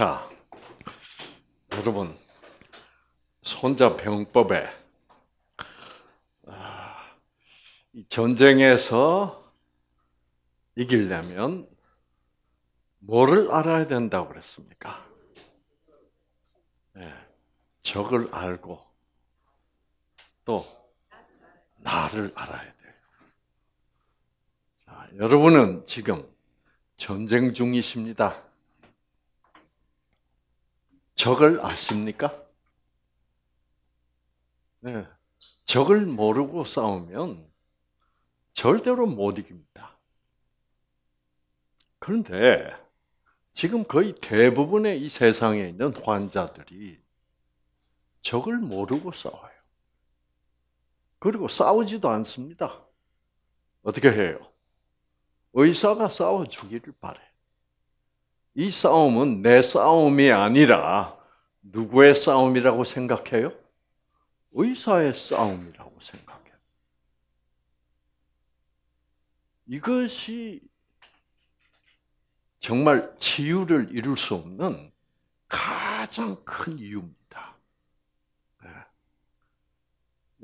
자, 여러분, 손자 병법에 아, 전쟁에서 이기려면 뭐를 알아야 된다고 그랬습니까? 예, 적을 알고 또 나를 알아야 돼요. 자, 여러분은 지금 전쟁 중이십니다. 적을 아십니까? 네. 적을 모르고 싸우면 절대로 못 이깁니다. 그런데 지금 거의 대부분의 이 세상에 있는 환자들이 적을 모르고 싸워요. 그리고 싸우지도 않습니다. 어떻게 해요? 의사가 싸워 주기를 바래 이 싸움은 내 싸움이 아니라 누구의 싸움이라고 생각해요? 의사의 싸움이라고 생각해요. 이것이 정말 치유를 이룰 수 없는 가장 큰 이유입니다. 네.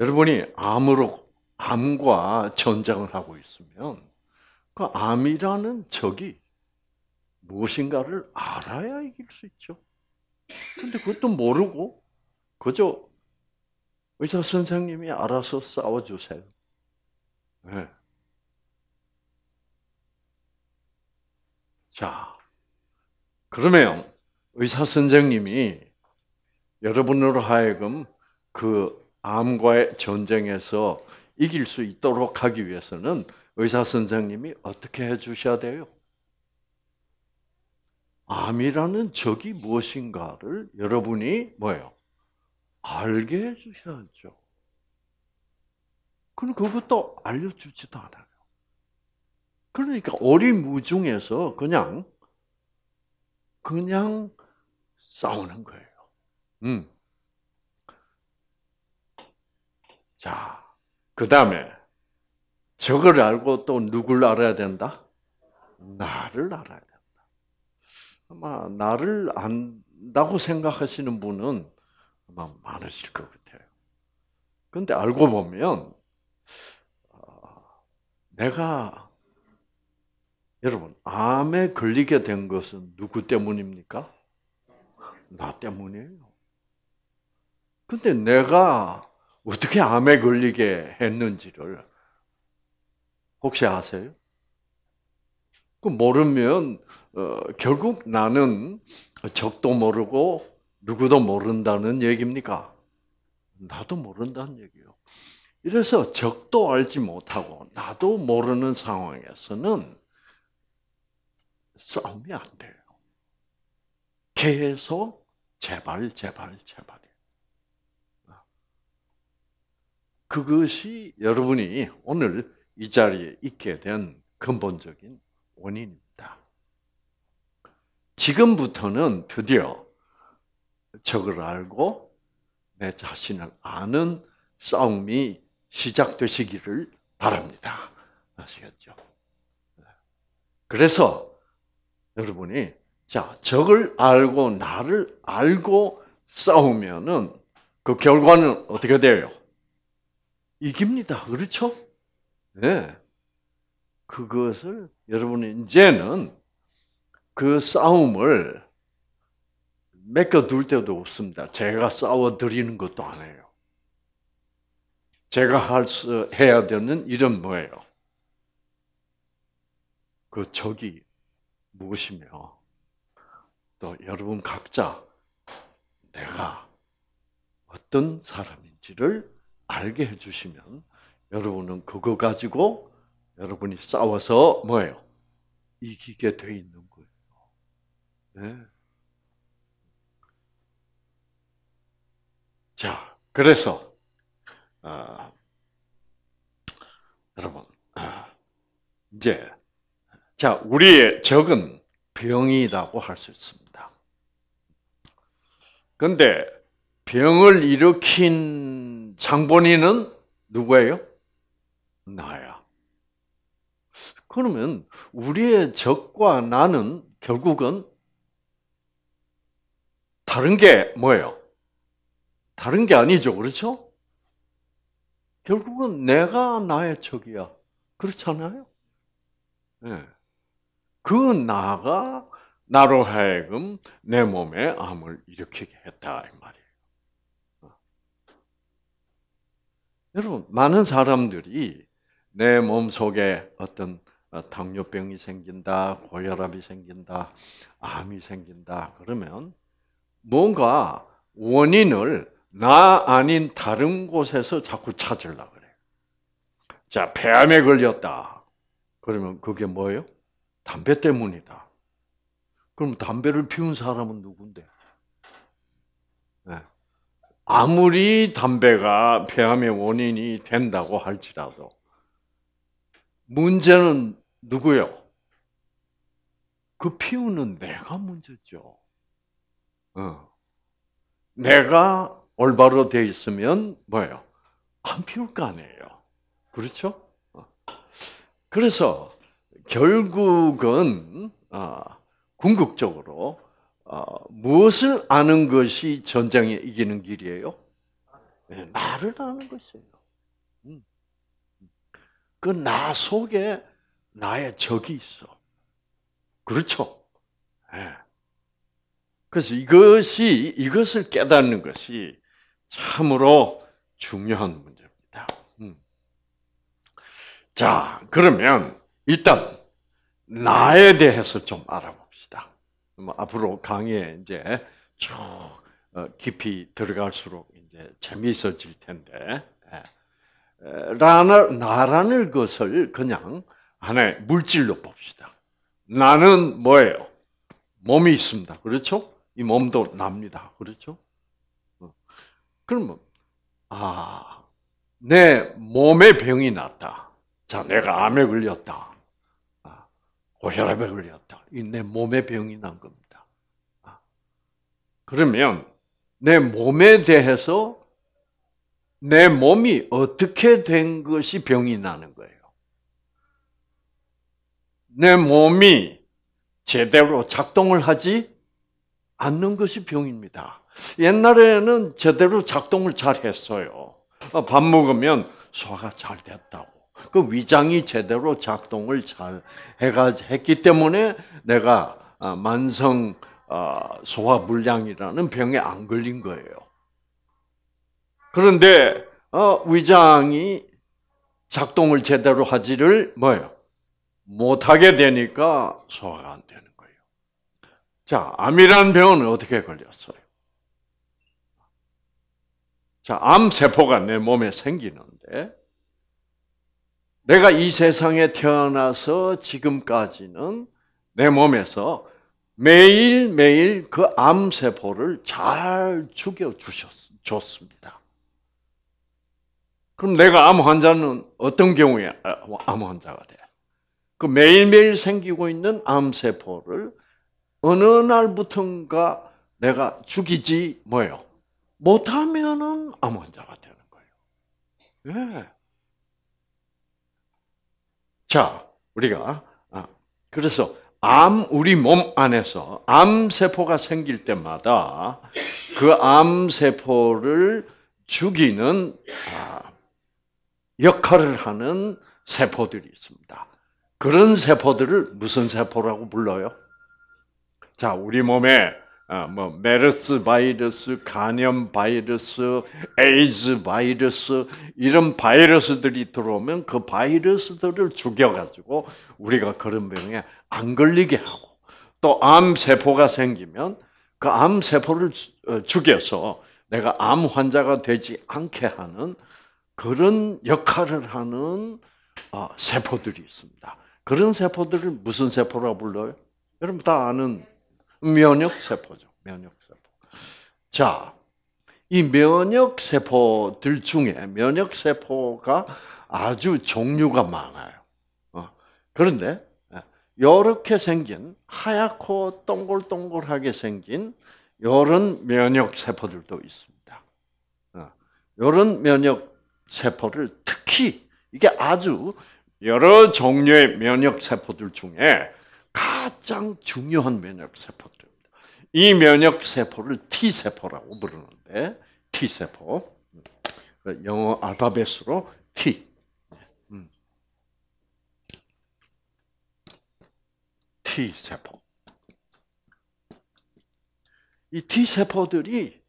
여러분이 암으로 암과 전쟁을 하고 있으면 그 암이라는 적이 무엇인가를 알아야 이길 수 있죠. 근데 그것도 모르고 그저 의사 선생님이 알아서 싸워주세요. 네. 자, 그러면 의사 선생님이 여러분으로 하여금 그 암과의 전쟁에서 이길 수 있도록 하기 위해서는 의사 선생님이 어떻게 해주셔야 돼요? 암이라는 적이 무엇인가를 여러분이 뭐예요? 알게 해주셔야죠. 그럼 그것도 알려주지도 않아요. 그러니까 오리무중에서 그냥 그냥 싸우는 거예요. 음. 자, 그 다음에 적을 알고 또 누굴 알아야 된다? 나를 알아야 된다. 아마 나를 안다고 생각하시는 분은 아마 많으실 것 같아요. 근데 알고 보면 아, 내가 여러분 암에 걸리게 된 것은 누구 때문입니까? 나 때문이에요. 근데 내가 어떻게 암에 걸리게 했는지를 혹시 아세요? 그 모르면 어, 결국 나는 적도 모르고 누구도 모른다는 얘기입니까? 나도 모른다는 얘기요. 이래서 적도 알지 못하고 나도 모르는 상황에서는 싸움이 안 돼요. 계속 제발 제발 제발. 그것이 여러분이 오늘 이 자리에 있게 된 근본적인 원인입니다. 지금부터는 드디어 적을 알고 내 자신을 아는 싸움이 시작되시기를 바랍니다. 아시겠죠? 그래서 여러분이 자 적을 알고 나를 알고 싸우면은 그 결과는 어떻게 돼요? 이깁니다. 그렇죠? 네. 그것을 여러분이 이제는 그 싸움을 맡겨둘 때도 없습니다. 제가 싸워드리는 것도 안 해요. 제가 할 수, 해야 되는 일은 뭐예요? 그 적이 무엇이며, 또 여러분 각자 내가 어떤 사람인지를 알게 해주시면 여러분은 그거 가지고 여러분이 싸워서 뭐예요? 이기게 돼 있는 거예요. 네. 자, 그래서 어, 여러분 아, 이제 자 우리의 적은 병이라고 할 수 있습니다. 근데 병을 일으킨 장본인은 누구예요? 나야. 그러면 우리의 적과 나는 결국은 다른 게 뭐예요? 다른 게 아니죠. 그렇죠? 결국은 내가 나의 적이야. 그렇잖아요? 네. 그 나가 나로 하여금 내 몸에 암을 일으키게 했다. 이 말이에요. 어. 여러분, 많은 사람들이 내 몸 속에 어떤 어, 당뇨병이 생긴다, 고혈압이 생긴다, 암이 생긴다, 그러면 뭔가 원인을 나 아닌 다른 곳에서 자꾸 찾으려 그래요. 자, 폐암에 걸렸다. 그러면 그게 뭐예요? 담배 때문이다. 그럼 담배를 피운 사람은 누군데? 예. 아무리 담배가 폐암의 원인이 된다고 할지라도 문제는 누구요? 그 피우는 내가 문제죠. 어. 내가 올바로 돼 있으면 뭐예요? 안 피울 거 아니에요. 그렇죠? 어. 그래서 결국은 아, 궁극적으로 아, 무엇을 아는 것이 전쟁에 이기는 길이에요? 예, 나를 아는 것이에요. 음. 그나 속에 나의 적이 있어. 그렇죠? 예. 그래서 이것이 이것을 깨닫는 것이 참으로 중요한 문제입니다. 음. 자, 그러면 일단 나에 대해서 좀 알아봅시다. 음, 앞으로 강의에 이제 쭉 어, 깊이 들어갈수록 이제 재미있어질 텐데 예. 라는 나라는 것을 그냥 하나의 물질로 봅시다. 나는 뭐예요? 몸이 있습니다. 그렇죠? 이 몸도 납니다. 그렇죠? 어. 그러면 아, 내 몸에 병이 났다. 자, 내가 암에 걸렸다. 아, 고혈압에 걸렸다. 이 내 몸에 병이 난 겁니다. 아, 그러면 내 몸에 대해서 내 몸이 어떻게 된 것이 병이 나는 거예요. 내 몸이 제대로 작동을 하지 않는 것이 병입니다. 옛날에는 제대로 작동을 잘 했어요. 어, 밥 먹으면 소화가 잘 됐다고. 그 위장이 제대로 작동을 잘 해가 했기 때문에 내가 어, 만성 어, 소화불량이라는 병에 안 걸린 거예요. 그런데 위장이 작동을 제대로 하지를 뭐요 못하게 되니까 소화가 안 되는. 자, 암이라는 병은 어떻게 걸렸어요? 자, 암세포가 내 몸에 생기는데, 내가 이 세상에 태어나서 지금까지는 내 몸에서 매일매일 그 암세포를 잘 죽여주셨습니다. 그럼 내가 암 환자는 어떤 경우에 암 환자가 돼? 그 매일매일 생기고 있는 암세포를 어느 날부턴가 내가 죽이지 뭐요 못하면은 암 환자가 되는 거예요. 예. 자, 우리가 아, 그래서 암 우리 몸 안에서 암 세포가 생길 때마다 그암 세포를 죽이는 아, 역할을 하는 세포들이 있습니다. 그런 세포들을 무슨 세포라고 불러요? 자, 우리 몸에 어, 뭐 메르스 바이러스, 간염 바이러스, 에이즈 바이러스 이런 바이러스들이 들어오면 그 바이러스들을 죽여가지고 우리가 그런 병에 안 걸리게 하고 또암 세포가 생기면 그암 세포를 어, 죽여서 내가 암 환자가 되지 않게 하는 그런 역할을 하는 어, 세포들이 있습니다. 그런 세포들을 무슨 세포라고 불러요? 여러분 다 아는 면역 세포죠. 면역 세포. 자, 이 면역 세포들 중에 면역 세포가 아주 종류가 많아요. 어, 그런데 이렇게 어, 생긴 하얗고 동글동글하게 생긴 이런 면역 세포들도 있습니다. 이런 어, 면역 세포를 특히 이게 아주 여러 종류의 면역 세포들 중에 가장 중요한 면역 세포들입니다. 이 면역 세포를 T 세포라고 부르는데 T 세포 영어 알파벳으로 T 음. T 세포 이 T 세포들이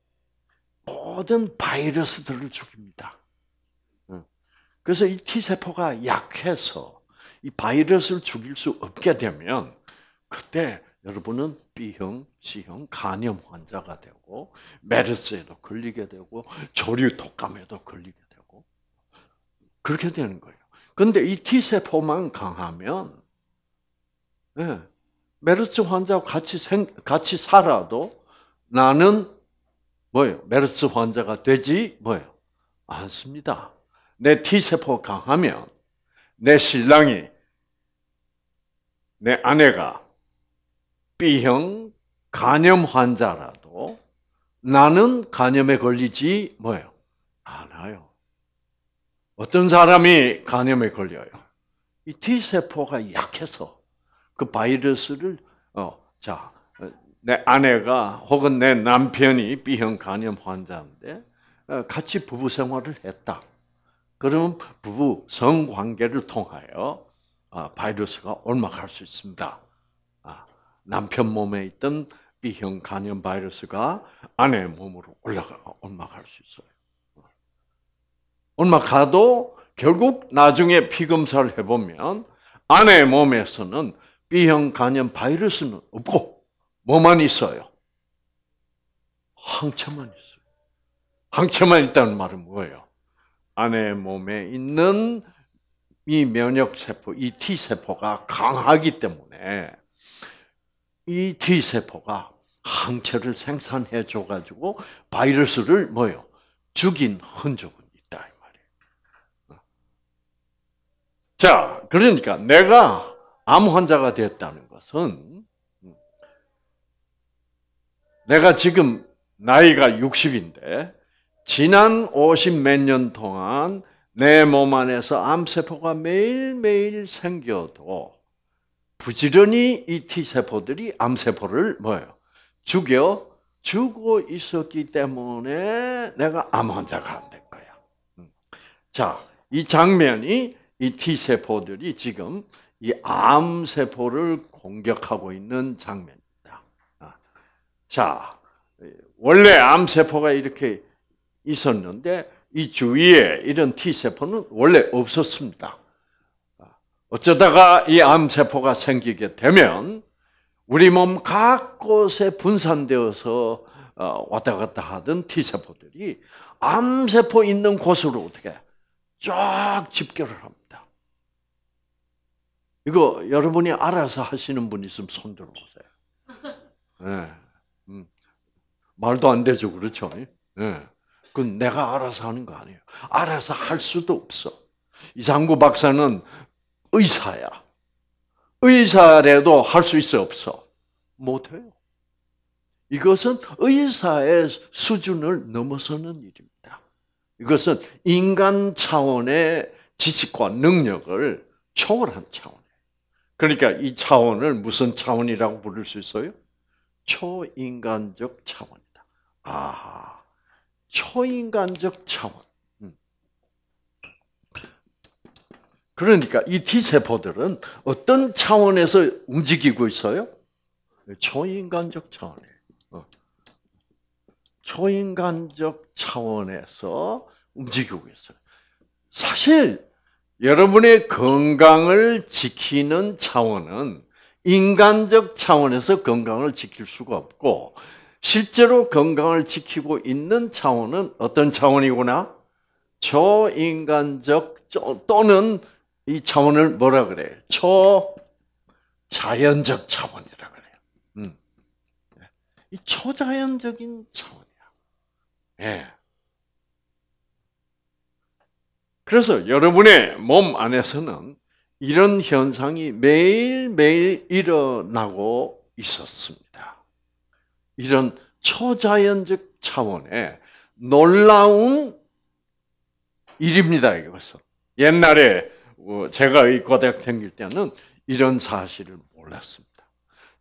모든 바이러스들을 죽입니다. 음. 그래서 이 T 세포가 약해서 이 바이러스를 죽일 수 없게 되면 그때 여러분은 B형, C형 간염 환자가 되고 메르스에도 걸리게 되고 조류 독감에도 걸리게 되고 그렇게 되는 거예요. 근데 이 T 세포만 강하면 네, 메르스 환자와 같이 생, 같이 살아도 나는 뭐예요? 메르스 환자가 되지 뭐예요? 않습니다. 내 T 세포 강하면 내 신랑이 내 아내가 B형 간염 환자라도 나는 간염에 걸리지 뭐예요? 않아요. 어떤 사람이 간염에 걸려요? 이 T 세포가 약해서 그 바이러스를 어 자 내 아내가 혹은 내 남편이 B형 간염 환자인데 어, 같이 부부 생활을 했다. 그러면 부부 성관계를 통하여 아, 바이러스가 올라갈 수 있습니다. 남편 몸에 있던 B형 간염 바이러스가 아내 몸으로 올라가 옮아갈수 있어요. 올라가도 결국 나중에 피검사를 해보면 아내 몸에서는 B형 간염 바이러스는 없고 뭐만 있어요? 항체만 있어요. 항체만 있다는 말은 뭐예요? 아내 몸에 있는 이 면역 세포, 이 T 세포가 강하기 때문에 이 T세포가 항체를 생산해 줘가지고 바이러스를 뭐요? 죽인 흔적은 있다. 이 말이에요. 자, 그러니까 내가 암 환자가 됐다는 것은 내가 지금 나이가 60인데 지난 50몇년 동안 내 몸 안에서 암세포가 매일매일 생겨도 부지런히 이 T세포들이 암세포를 뭐예요? 죽여 주고 있었기 때문에 내가 암 환자가 안된 거야. 음. 자, 이 장면이 이 T세포들이 지금 이 암세포를 공격하고 있는 장면입니다. 아. 자, 원래 암세포가 이렇게 있었는데 이 주위에 이런 T세포는 원래 없었습니다. 어쩌다가 이 암세포가 생기게 되면 우리 몸 각곳에 분산되어서 어, 왔다 갔다 하던 T세포들이 암세포 있는 곳으로 어떻게 쫙 집결을 합니다. 이거 여러분이 알아서 하시는 분 있으면 손 들어보세요. 네. 음. 말도 안 되죠, 그렇죠? 네. 그건 내가 알아서 하는 거 아니에요. 알아서 할 수도 없어. 이상구 박사는 의사야. 의사라도 할 수 있어 없어? 못해요. 이것은 의사의 수준을 넘어서는 일입니다. 이것은 인간 차원의 지식과 능력을 초월한 차원이에요. 그러니까 이 차원을 무슨 차원이라고 부를 수 있어요? 초인간적 차원이다. 아, 초인간적 차원. 그러니까 이 T세포들은 어떤 차원에서 움직이고 있어요? 초인간적 차원에 어. 초인간적 차원에서 움직이고 있어요. 사실 여러분의 건강을 지키는 차원은 인간적 차원에서 건강을 지킬 수가 없고 실제로 건강을 지키고 있는 차원은 어떤 차원이구나? 초인간적 또는 이 차원을 뭐라 그래요? 초자연적 차원이라 그래요. 음. 예. 이 초자연적인 차원이야. 예. 그래서 여러분의 몸 안에서는 이런 현상이 매일매일 일어나고 있었습니다. 이런 초자연적 차원의 놀라운 일입니다, 이것은. 옛날에 어, 제가 의과대학 생길 때는 이런 사실을 몰랐습니다.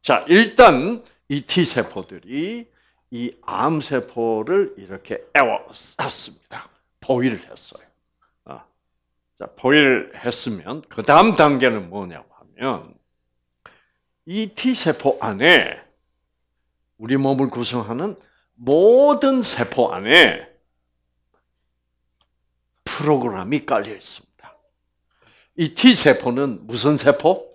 자, 일단 이 T세포들이 이 암세포를 이렇게 애워쌌습니다. 포위를 했어요. 아, 자, 포위를 했으면 그 다음 단계는 뭐냐고 하면 이 T세포 안에 우리 몸을 구성하는 모든 세포 안에 프로그램이 깔려 있습니다. 이 T세포는 무슨 세포?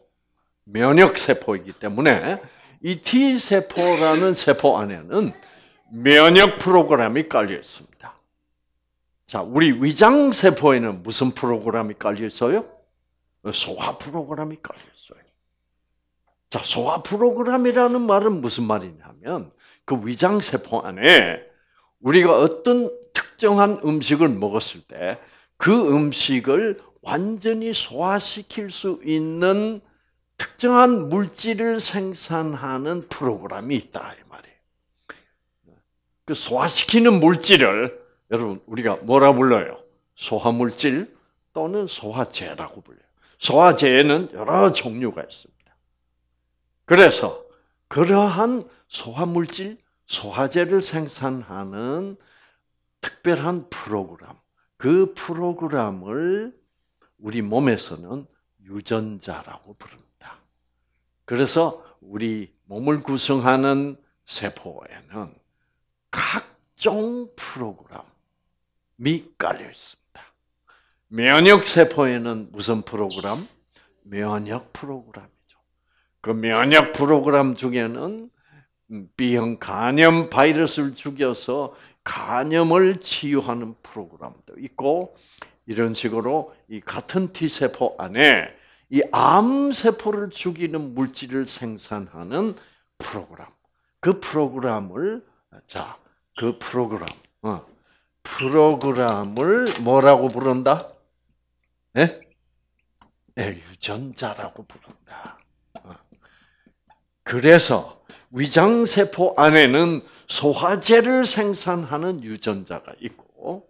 면역세포이기 때문에 이 T세포라는 세포 안에는 면역 프로그램이 깔려 있습니다. 자, 우리 위장세포에는 무슨 프로그램이 깔려 있어요? 소화 프로그램이 깔려 있어요. 자, 소화 프로그램이라는 말은 무슨 말이냐면 그 위장세포 안에 우리가 어떤 특정한 음식을 먹었을 때 그 음식을 완전히 소화시킬 수 있는 특정한 물질을 생산하는 프로그램이 있다 이 말이에요. 그 소화시키는 물질을 여러분 우리가 뭐라 불러요? 소화물질 또는 소화제라고 불려요. 소화제에는 여러 종류가 있습니다. 그래서 그러한 소화물질, 소화제를 생산하는 특별한 프로그램, 그 프로그램을 우리 몸에서는 유전자라고 부릅니다. 그래서 우리 몸을 구성하는 세포에는 각종 프로그램이 깔려 있습니다. 면역 세포에는 무슨 프로그램? 면역 프로그램이죠. 그 면역 프로그램 중에는 B형 간염 바이러스를 죽여서 간염을 치유하는 프로그램도 있고 이런 식으로 이 같은 T세포 안에 이 암세포를 죽이는 물질을 생산하는 프로그램. 그 프로그램을, 자, 그 프로그램. 어, 프로그램을 뭐라고 부른다? 예? 예 유전자라고 부른다. 어. 그래서 위장세포 안에는 소화제를 생산하는 유전자가 있고,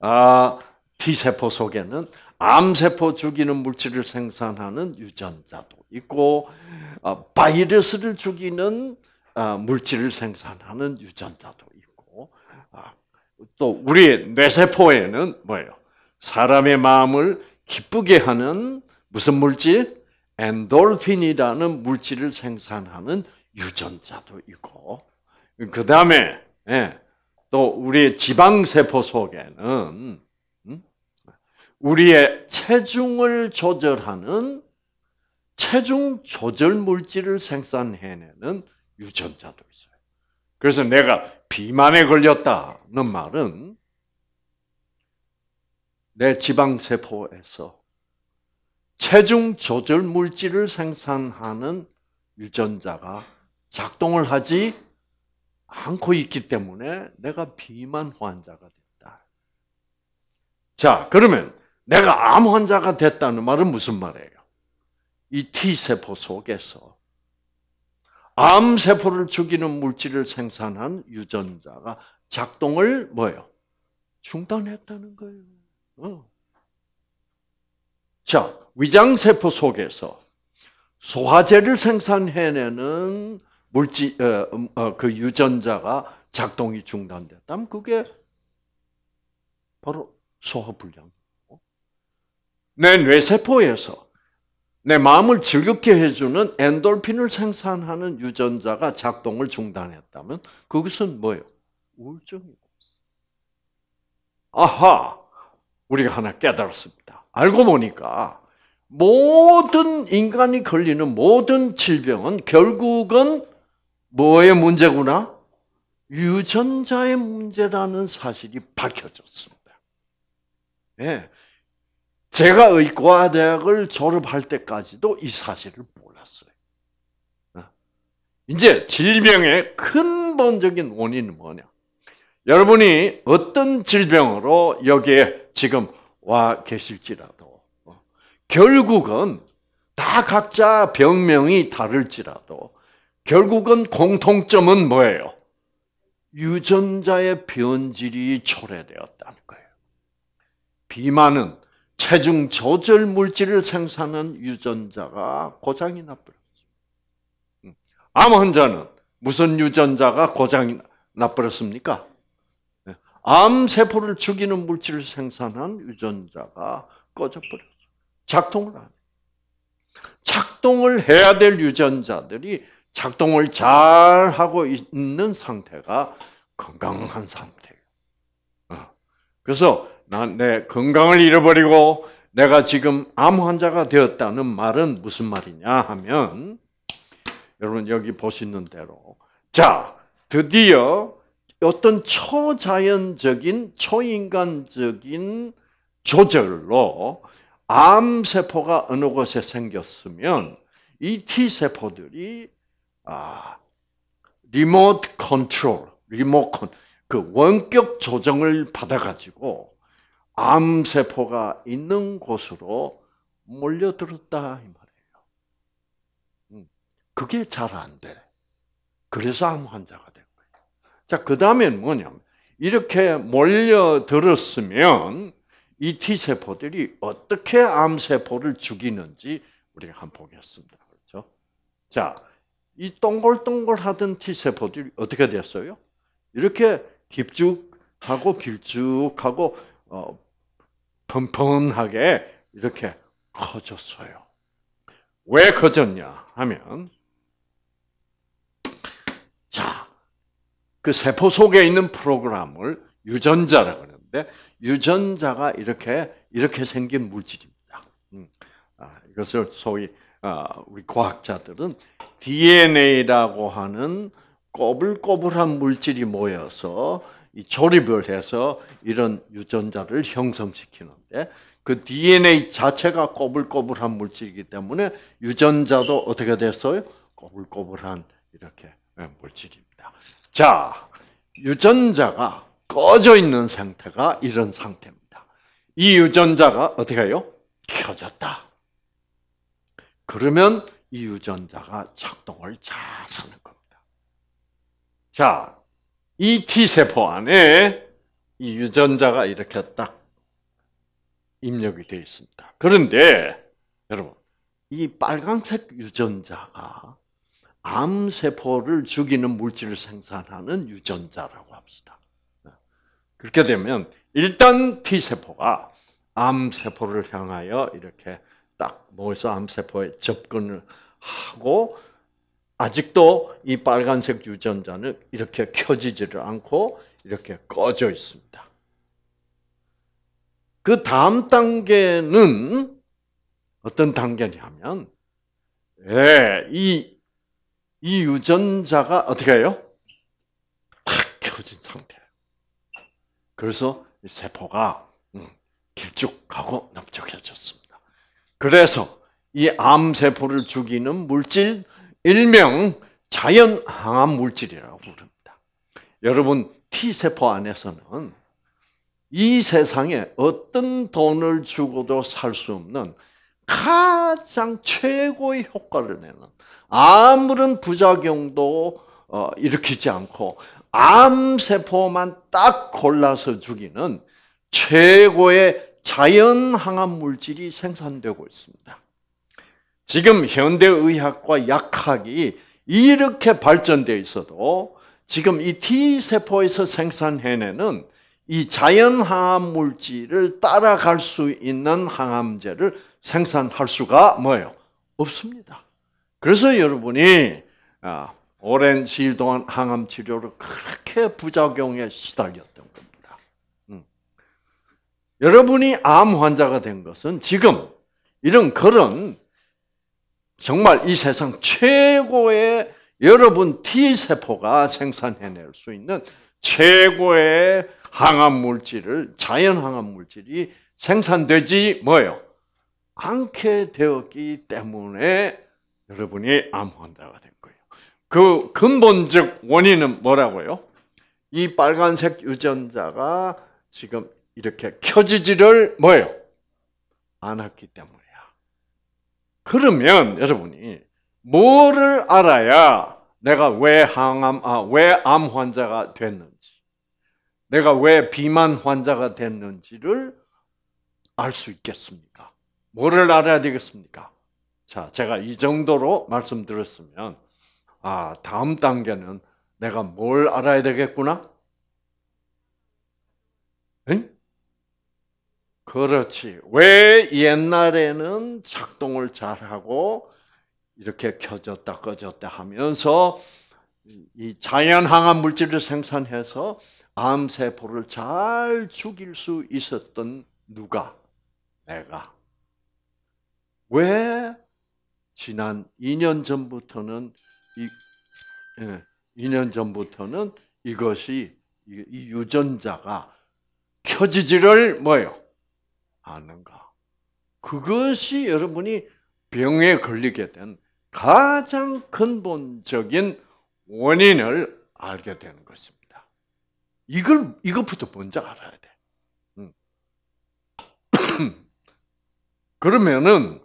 아, T세포 속에는 암세포 죽이는 물질을 생산하는 유전자도 있고 어, 바이러스를 죽이는 어, 물질을 생산하는 유전자도 있고 어, 또우리 뇌세포에는 뭐예요? 사람의 마음을 기쁘게 하는 무슨 물질? 엔돌핀이라는 물질을 생산하는 유전자도 있고 그 다음에 예, 또우리 지방세포 속에는 우리의 체중을 조절하는 체중 조절 물질을 생산해내는 유전자도 있어요. 그래서 내가 비만에 걸렸다는 말은 내 지방세포에서 체중 조절 물질을 생산하는 유전자가 작동을 하지 않고 있기 때문에 내가 비만 환자가 됐다. 자, 그러면 내가 암 환자가 됐다는 말은 무슨 말이에요? 이 T세포 속에서 암세포를 죽이는 물질을 생산한 유전자가 작동을 뭐예요? 중단했다는 거예요. 어. 자, 위장세포 속에서 소화제를 생산해내는 물질, 어, 음, 어, 그 유전자가 작동이 중단됐다면 그게 바로 소화불량. 내 뇌세포에서 내 마음을 즐겁게 해주는 엔돌핀을 생산하는 유전자가 작동을 중단했다면 그것은 뭐예요? 우울증이고. 아하! 우리가 하나 깨달았습니다. 알고 보니까 모든 인간이 걸리는 모든 질병은 결국은 뭐의 문제구나? 유전자의 문제라는 사실이 밝혀졌습니다. 예. 네. 제가 의과대학을 졸업할 때까지도 이 사실을 몰랐어요. 어? 이제 질병의 근본적인 원인은 뭐냐? 여러분이 어떤 질병으로 여기에 지금 와 계실지라도 어? 결국은 다 각자 병명이 다를지라도 결국은 공통점은 뭐예요? 유전자의 변질이 초래되었다는 거예요. 비만은 체중 조절 물질을 생산한 유전자가 고장이 나버렸어요. 음. 암 환자는 무슨 유전자가 고장이 나버렸습니까? 네. 암 세포를 죽이는 물질을 생산한 유전자가 꺼져버렸어 작동을 안해 작동을 해야 될 유전자들이 작동을 잘 하고 있는 상태가 건강한 상태예요. 어. 그래서 난내 건강을 잃어버리고 내가 지금 암 환자가 되었다는 말은 무슨 말이냐 하면 여러분 여기 보시는 대로 자 드디어 어떤 초자연적인 초인간적인 조절로 암 세포가 어느 곳에 생겼으면 이 T 세포들이 아 리모트 컨트롤, 리모컨 그 원격 조정을 받아가지고 암세포가 있는 곳으로 몰려들었다 이 말이에요. 음, 그게 잘 안 돼. 그래서 암 환자가 된 거예요. 자, 그 다음엔 뭐냐면 이렇게 몰려들었으면 이 T세포들이 어떻게 암세포를 죽이는지 우리가 한번 보겠습니다. 그렇죠? 자, 이 동글동글하던 T세포들이 어떻게 됐어요? 이렇게 깊쭉하고 길쭉하고 어, 펑펑하게 이렇게 커졌어요. 왜 커졌냐 하면 자, 그 세포 속에 있는 프로그램을 유전자라고 하는데 유전자가 이렇게 이렇게 생긴 물질입니다. 음, 아, 이것을 소위 아, 우리 과학자들은 DNA라고 하는 꼬불꼬불한 물질이 모여서 조립을 해서 이런 유전자를 형성시키는데 그 DNA 자체가 꼬불꼬불한 물질이기 때문에 유전자도 어떻게 됐어요? 꼬불꼬불한 이렇게 예, 물질입니다. 자, 유전자가 꺼져 있는 상태가 이런 상태입니다. 이 유전자가 어떻게 해요? 켜졌다. 그러면 이 유전자가 작동을 잘 하는 겁니다. 자, 이 T세포 안에 이 유전자가 이렇게 딱 입력이 되어 있습니다. 그런데 여러분, 이 빨간색 유전자가 암세포를 죽이는 물질을 생산하는 유전자라고 합시다. 그렇게 되면 일단 T세포가 암세포를 향하여 이렇게 딱 모여서 암세포에 접근을 하고 아직도 이 빨간색 유전자는 이렇게 켜지지를 않고 이렇게 꺼져 있습니다. 그 다음 단계는 어떤 단계냐면, 예, 이, 이 유전자가 어떻게 해요? 탁 켜진 상태예요. 그래서 세포가 음, 길쭉하고 넓적해졌습니다. 그래서 이 암세포를 죽이는 물질, 일명 자연 항암 물질이라고 부릅니다. 여러분 T세포 안에서는 이 세상에 어떤 돈을 주고도 살 수 없는 가장 최고의 효과를 내는 아무런 부작용도 어, 일으키지 않고 암세포만 딱 골라서 죽이는 최고의 자연 항암 물질이 생산되고 있습니다. 지금 현대의학과 약학이 이렇게 발전되어 있어도 지금 이 T세포에서 생산해내는 이 자연 항암 물질을 따라갈 수 있는 항암제를 생산할 수가 뭐예요? 없습니다. 그래서 여러분이 아, 오랜 시일 동안 항암 치료를 그렇게 부작용에 시달렸던 겁니다. 음. 여러분이 암 환자가 된 것은 지금 이런 그런 정말 이 세상 최고의 여러분 T세포가 생산해낼 수 있는 최고의 항암 물질을 자연 항암 물질이 생산되지 뭐예요? 않게 되었기 때문에 여러분이 암 환자가 된 거예요. 그 근본적 원인은 뭐라고요? 이 빨간색 유전자가 지금 이렇게 켜지지를 뭐요 않았기 때문에. 그러면 여러분이 뭐를 알아야 내가 왜 항암, 아, 왜 암 환자가 됐는지, 내가 왜 비만 환자가 됐는지를 알 수 있겠습니까? 뭐를 알아야 되겠습니까? 자, 제가 이 정도로 말씀드렸으면, 아, 다음 단계는 내가 뭘 알아야 되겠구나? 응? 그렇지. 왜 옛날에는 작동을 잘하고 이렇게 켜졌다 꺼졌다 하면서 이 자연 항암 물질을 생산해서 암 세포를 잘 죽일 수 있었던 누가? 내가. 왜 지난 2년 전부터는 이 2년 예, 전부터는 이것이 이 유전자가 켜지지를 뭐예요? 않는가? 그것이 여러분이 병에 걸리게 된 가장 근본적인 원인을 알게 되는 것입니다. 이걸 이것부터 먼저 알아야 돼. 음. 그러면은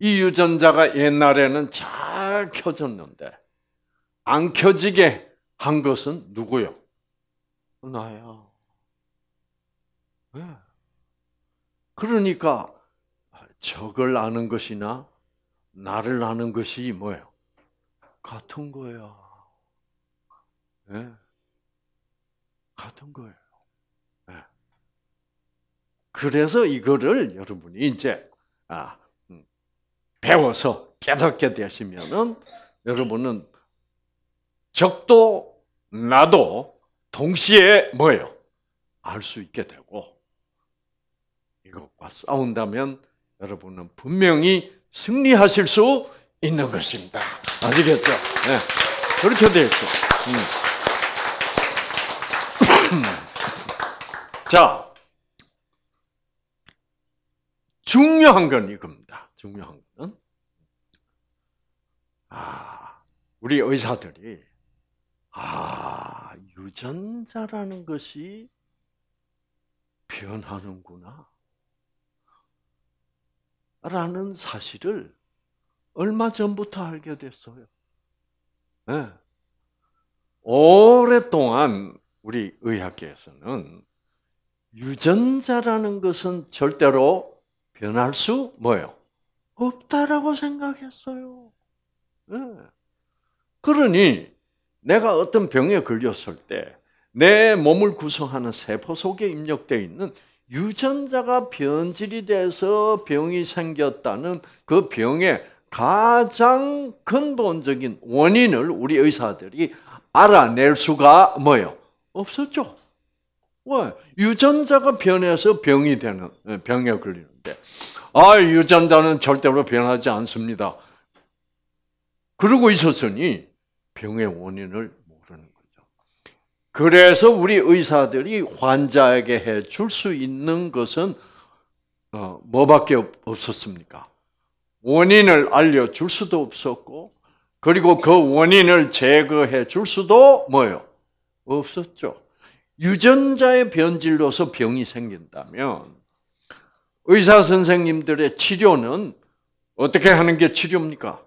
이 유전자가 옛날에는 잘 켜졌는데 안 켜지게 한 것은 누구요? 나야. 왜? 그러니까 적을 아는 것이나 나를 아는 것이 뭐예요? 같은 거야. 네? 예? 같은 거예요. 네. 그래서 이거를 여러분이 이제 아, 음, 배워서 깨닫게 되시면은 여러분은 적도 나도 동시에 뭐예요? 알 수 있게 되고 이것과 싸운다면 여러분은 분명히 승리하실 수 있는 것입니다. 아시겠죠? 네. 그렇게 되어 죠 음. 자, 중요한 건 이겁니다. 중요한 건. 아, 우리 의사들이, 아, 유전자라는 것이 변하는구나. 라는 사실을 얼마 전부터 알게 됐어요. 네. 오랫동안 우리 의학계에서는 유전자라는 것은 절대로 변할 수 뭐예요? 없다라고 생각했어요. 네. 그러니 내가 어떤 병에 걸렸을 때 내 몸을 구성하는 세포 속에 입력되어 있는 유전자가 변질이 돼서 병이 생겼다는 그 병의 가장 근본적인 원인을 우리 의사들이 알아낼 수가 뭐요? 없었죠. 왜? 유전자가 변해서 병이 되는 예, 병에 걸리는데, 아 유전자는 절대로 변하지 않습니다. 그러고 있었으니 병의 원인을 그래서 우리 의사들이 환자에게 해줄 수 있는 것은 어, 뭐밖에 없었습니까? 원인을 알려 줄 수도 없었고 그리고 그 원인을 제거해 줄 수도 뭐요? 없었죠. 유전자의 변질로서 병이 생긴다면 의사 선생님들의 치료는 어떻게 하는 게 치료입니까?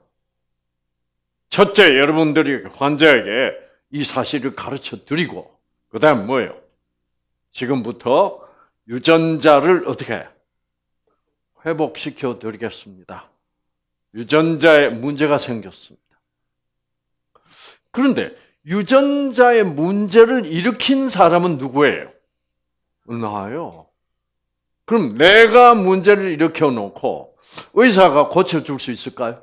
첫째, 여러분들이 환자에게 이 사실을 가르쳐 드리고 그다음 뭐예요? 지금부터 유전자를 어떻게 회복시켜 드리겠습니다. 유전자에 문제가 생겼습니다. 그런데 유전자의 문제를 일으킨 사람은 누구예요? 나요. 그럼 내가 문제를 일으켜 놓고 의사가 고쳐줄 수 있을까요?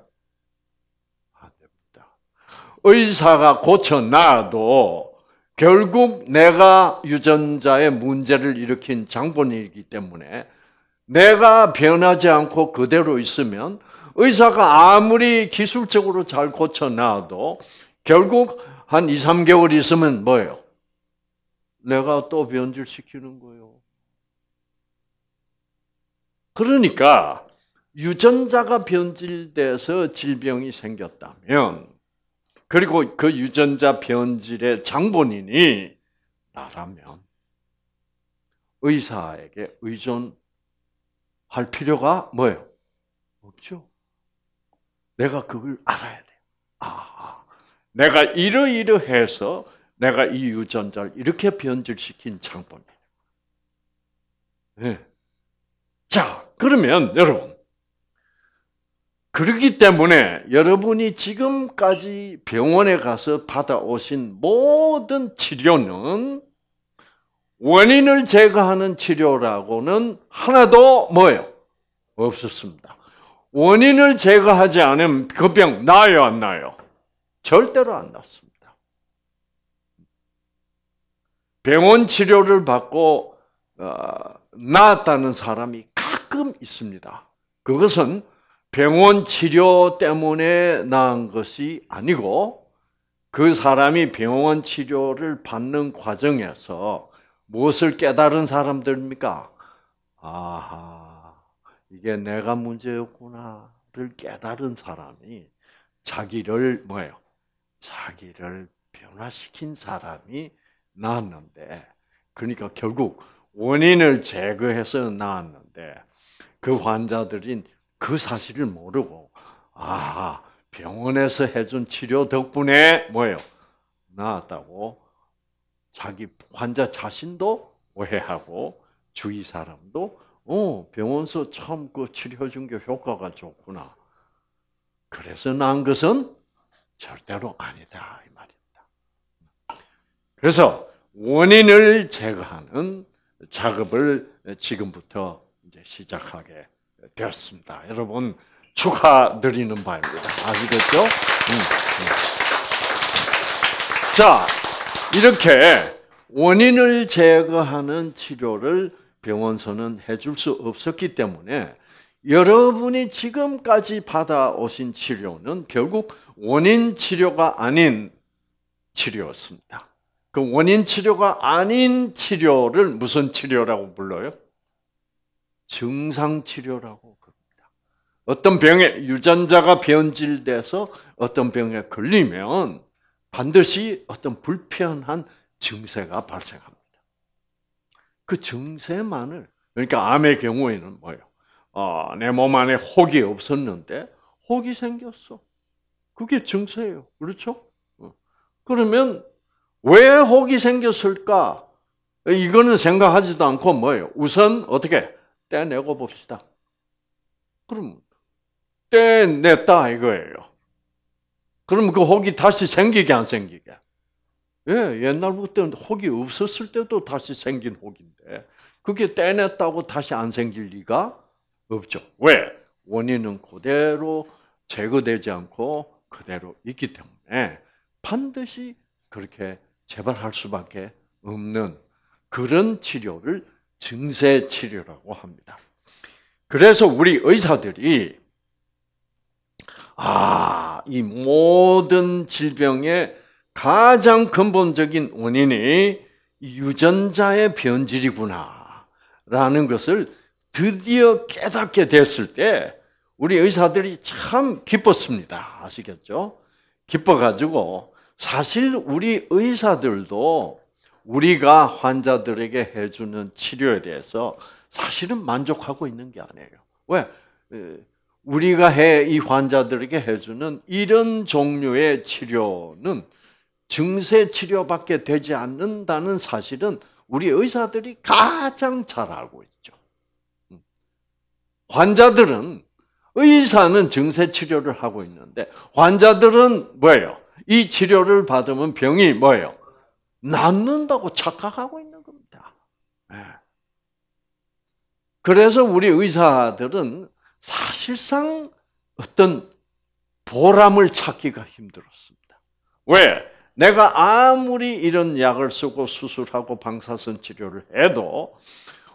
의사가 고쳐놔도 결국 내가 유전자의 문제를 일으킨 장본인이기 때문에 내가 변하지 않고 그대로 있으면 의사가 아무리 기술적으로 잘 고쳐놔도 결국 한 2, 3개월 있으면 뭐예요? 내가 또 변질시키는 거예요. 그러니까 유전자가 변질돼서 질병이 생겼다면 그리고 그 유전자 변질의 장본인이 나라면 의사에게 의존할 필요가 뭐예요? 없죠. 내가 그걸 알아야 돼. 아, 내가 이러이러해서 내가 이 유전자를 이렇게 변질시킨 장본인. 네. 자, 그러면 여러분 그렇기 때문에 여러분이 지금까지 병원에 가서 받아오신 모든 치료는 원인을 제거하는 치료라고는 하나도 뭐예요? 없었습니다. 원인을 제거하지 않으면 그 병 나요, 아안 나요? 아 절대로 안 났습니다. 병원 치료를 받고 어, 나았다는 사람이 가끔 있습니다. 그것은 병원 치료 때문에 나은 것이 아니고 그 사람이 병원 치료를 받는 과정에서 무엇을 깨달은 사람들입니까? 아하, 이게 내가 문제였구나를 깨달은 사람이 자기를 뭐예요? 자기를 변화시킨 사람이 나왔는데, 그러니까 결국 원인을 제거해서 나왔는데 그 환자들인 그 사실을 모르고 아 병원에서 해준 치료 덕분에 뭐예요 나았다고 자기 환자 자신도 오해하고 주위 사람도 어 병원서 참그 치료해 준게 효과가 좋구나 그래서 난 것은 절대로 아니다 이 말입니다. 그래서 원인을 제거하는 작업을 지금부터 이제 시작하게 되었습니다. 여러분 축하드리는 바입니다. 아시겠죠? 음, 음. 자, 이렇게 원인을 제거하는 치료를 병원서는 해줄 수 없었기 때문에 여러분이 지금까지 받아오신 치료는 결국 원인 치료가 아닌 치료였습니다. 그 원인 치료가 아닌 치료를 무슨 치료라고 불러요? 증상 치료라고 그럽니다. 어떤 병에 유전자가 변질돼서 어떤 병에 걸리면 반드시 어떤 불편한 증세가 발생합니다. 그 증세만을 그러니까 암의 경우에는 뭐예요? 어, 내 몸 안에 혹이 없었는데 혹이 생겼어. 그게 증세예요. 그렇죠? 어. 그러면 왜 혹이 생겼을까? 이거는 생각하지도 않고 뭐예요? 우선 어떻게 떼내고 봅시다. 그럼 떼냈다 이거예요. 그럼 그 혹이 다시 생기게 안 생기게? 예, 옛날부터 뭐 혹이 없었을 때도 다시 생긴 혹인데 그게 떼냈다고 다시 안 생길 리가 없죠. 왜? 원인은 그대로 제거되지 않고 그대로 있기 때문에 반드시 그렇게 재발할 수밖에 없는 그런 치료를 증세 치료라고 합니다. 그래서 우리 의사들이 아, 이 모든 질병의 가장 근본적인 원인이 유전자의 변질이구나. 라는 것을 드디어 깨닫게 됐을 때 우리 의사들이 참 기뻤습니다. 아시겠죠? 기뻐가지고 사실 우리 의사들도 우리가 환자들에게 해주는 치료에 대해서 사실은 만족하고 있는 게 아니에요. 왜? 우리가 해, 이 환자들에게 해주는 이런 종류의 치료는 증세 치료밖에 되지 않는다는 사실은 우리 의사들이 가장 잘 알고 있죠. 음. 환자들은 의사는 증세 치료를 하고 있는데 환자들은 뭐예요? 이 치료를 받으면 병이 뭐예요? 낫는다고 착각하고 있는 겁니다. 예. 그래서 우리 의사들은 사실상 어떤 보람을 찾기가 힘들었습니다. 왜? 내가 아무리 이런 약을 쓰고 수술하고 방사선 치료를 해도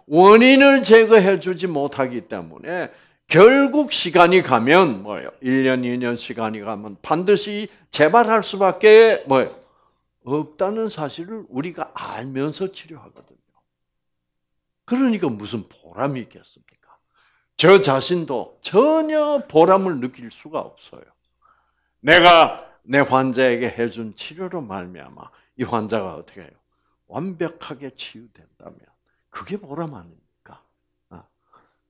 원인을 제거해 주지 못하기 때문에 결국 시간이 가면 뭐예요? 1년, 2년 시간이 가면 반드시 재발할 수밖에 뭐예요? 없다는 사실을 우리가 알면서 치료하거든요. 그러니까 무슨 보람이 있겠습니까? 저 자신도 전혀 보람을 느낄 수가 없어요. 내가 내 환자에게 해준 치료로 말미암아 이 환자가 어떻게 해요? 완벽하게 치유된다면 그게 보람 아닙니까? 아.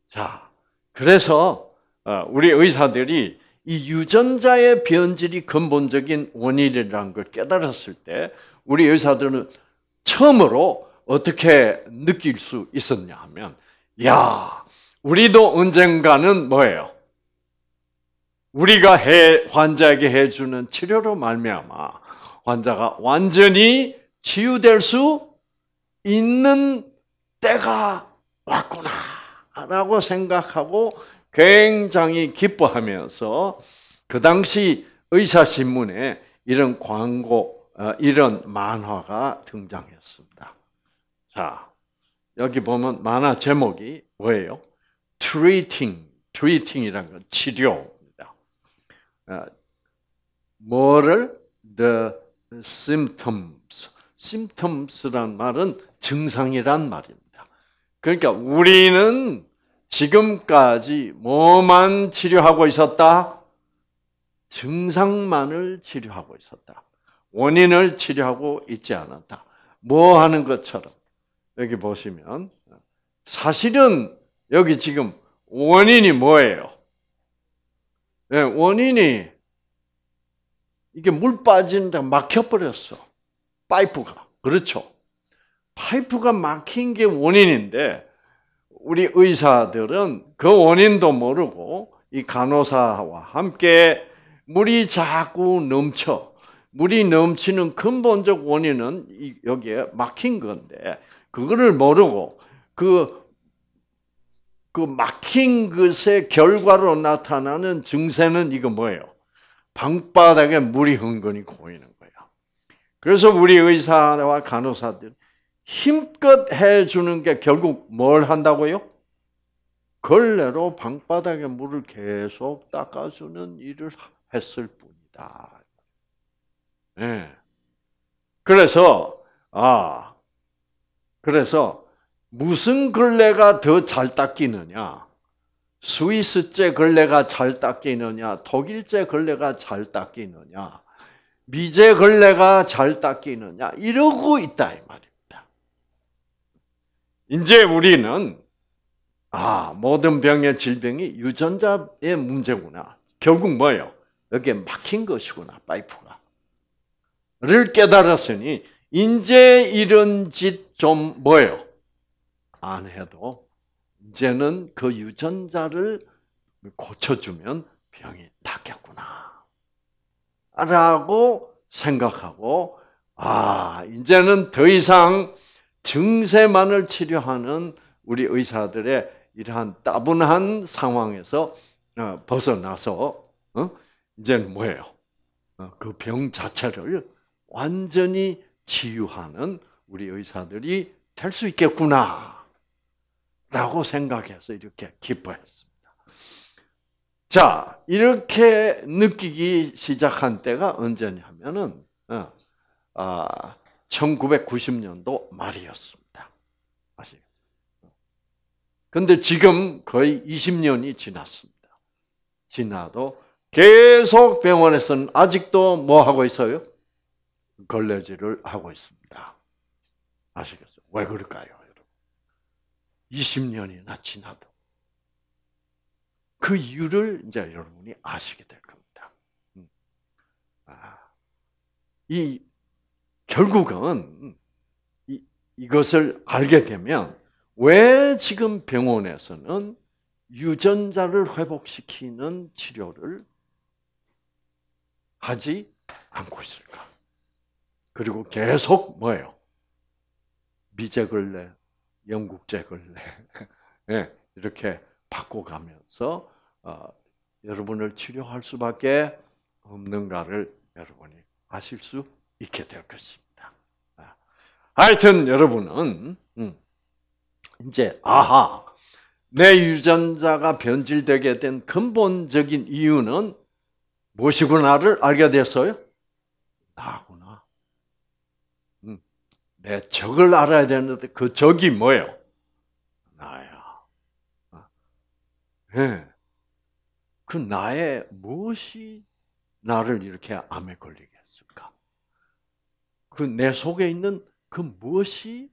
자, 그래서 어, 우리 의사들이 이 유전자의 변질이 근본적인 원인이라는 걸 깨달았을 때 우리 의사들은 처음으로 어떻게 느낄 수 있었냐 하면 야 우리도 언젠가는 뭐예요? 우리가 해, 환자에게 해주는 치료로 말미암아 환자가 완전히 치유될 수 있는 때가 왔구나라고 생각하고 굉장히 기뻐하면서 그 당시 의사신문에 이런 광고, 어, 이런 만화가 등장했습니다. 자, 여기 보면 만화 제목이 뭐예요? Treating, treating이란 건 치료입니다. 어, 뭐를? The symptoms. symptoms란 말은 증상이란 말입니다. 그러니까 우리는 지금까지 뭐만 치료하고 있었다? 증상만을 치료하고 있었다. 원인을 치료하고 있지 않았다. 뭐 하는 것처럼. 여기 보시면 사실은 여기 지금 원인이 뭐예요? 예, 원인이 이게 물빠진다 막혀버렸어. 파이프가. 그렇죠. 파이프가 막힌 게 원인인데 우리 의사들은 그 원인도 모르고 이 간호사와 함께 물이 자꾸 넘쳐. 물이 넘치는 근본적 원인은 여기에 막힌 건데, 그거를 모르고 그, 그 막힌 것의 결과로 나타나는 증세는 이거 뭐예요? 방바닥에 물이 흥건히 고이는 거예요. 그래서 우리 의사와 간호사들 힘껏 해주는 게 결국 뭘 한다고요? 걸레로 방바닥에 물을 계속 닦아주는 일을 했을 뿐이다. 네. 그래서, 아, 그래서 무슨 걸레가 더 잘 닦이느냐? 스위스제 걸레가 잘 닦이느냐? 독일제 걸레가 잘 닦이느냐? 미제 걸레가 잘 닦이느냐? 이러고 있다, 이말이에 이제 우리는 아 모든 병의 질병이 유전자의 문제구나. 결국 뭐예요? 여기에 막힌 것이구나 파이프가. 를 깨달았으니 이제 이런 짓 좀 뭐예요? 안 해도 이제는 그 유전자를 고쳐주면 병이 낫겠구나. 라고 생각하고, 아, 이제는 더 이상 증세만을 치료하는 우리 의사들의 이러한 따분한 상황에서 어, 벗어나서 어, 이제는 뭐예요? 어, 그병 자체를 완전히 치유하는 우리 의사들이 될 수 있겠구나. 라고 생각해서 이렇게 기뻐했습니다. 자, 이렇게 느끼기 시작한 때가 언제냐면은, 아, 1990년도 말이었습니다. 아시 근데 지금 거의 20년이 지났습니다. 지나도 계속 병원에서는 아직도 뭐 하고 있어요? 걸레질을 하고 있습니다. 아시겠어요? 왜 그럴까요, 여러분? 20년이나 지나도. 그 이유를 이제 여러분이 아시게 될 겁니다. 음. 아, 이 결국은 이, 이것을 알게 되면 왜 지금 병원에서는 유전자를 회복시키는 치료를 하지 않고 있을까? 그리고 계속 뭐예요? 미제걸레, 영국제걸레 네, 예, 이렇게 바꿔가면서 어, 여러분을 치료할 수밖에 없는가를 여러분이 아실 수 있게 되었겠니다 하여튼 여러분은 음, 이제 아하 내 유전자가 변질되게 된 근본적인 이유는 무엇이구나를 알게 됐어요. 나구나. 음, 내 적을 알아야 되는데 그 적이 뭐예요? 나야. 네. 그 나의 무엇이 나를 이렇게 암에 걸리게 했을까? 그 내 속에 있는 그 무엇이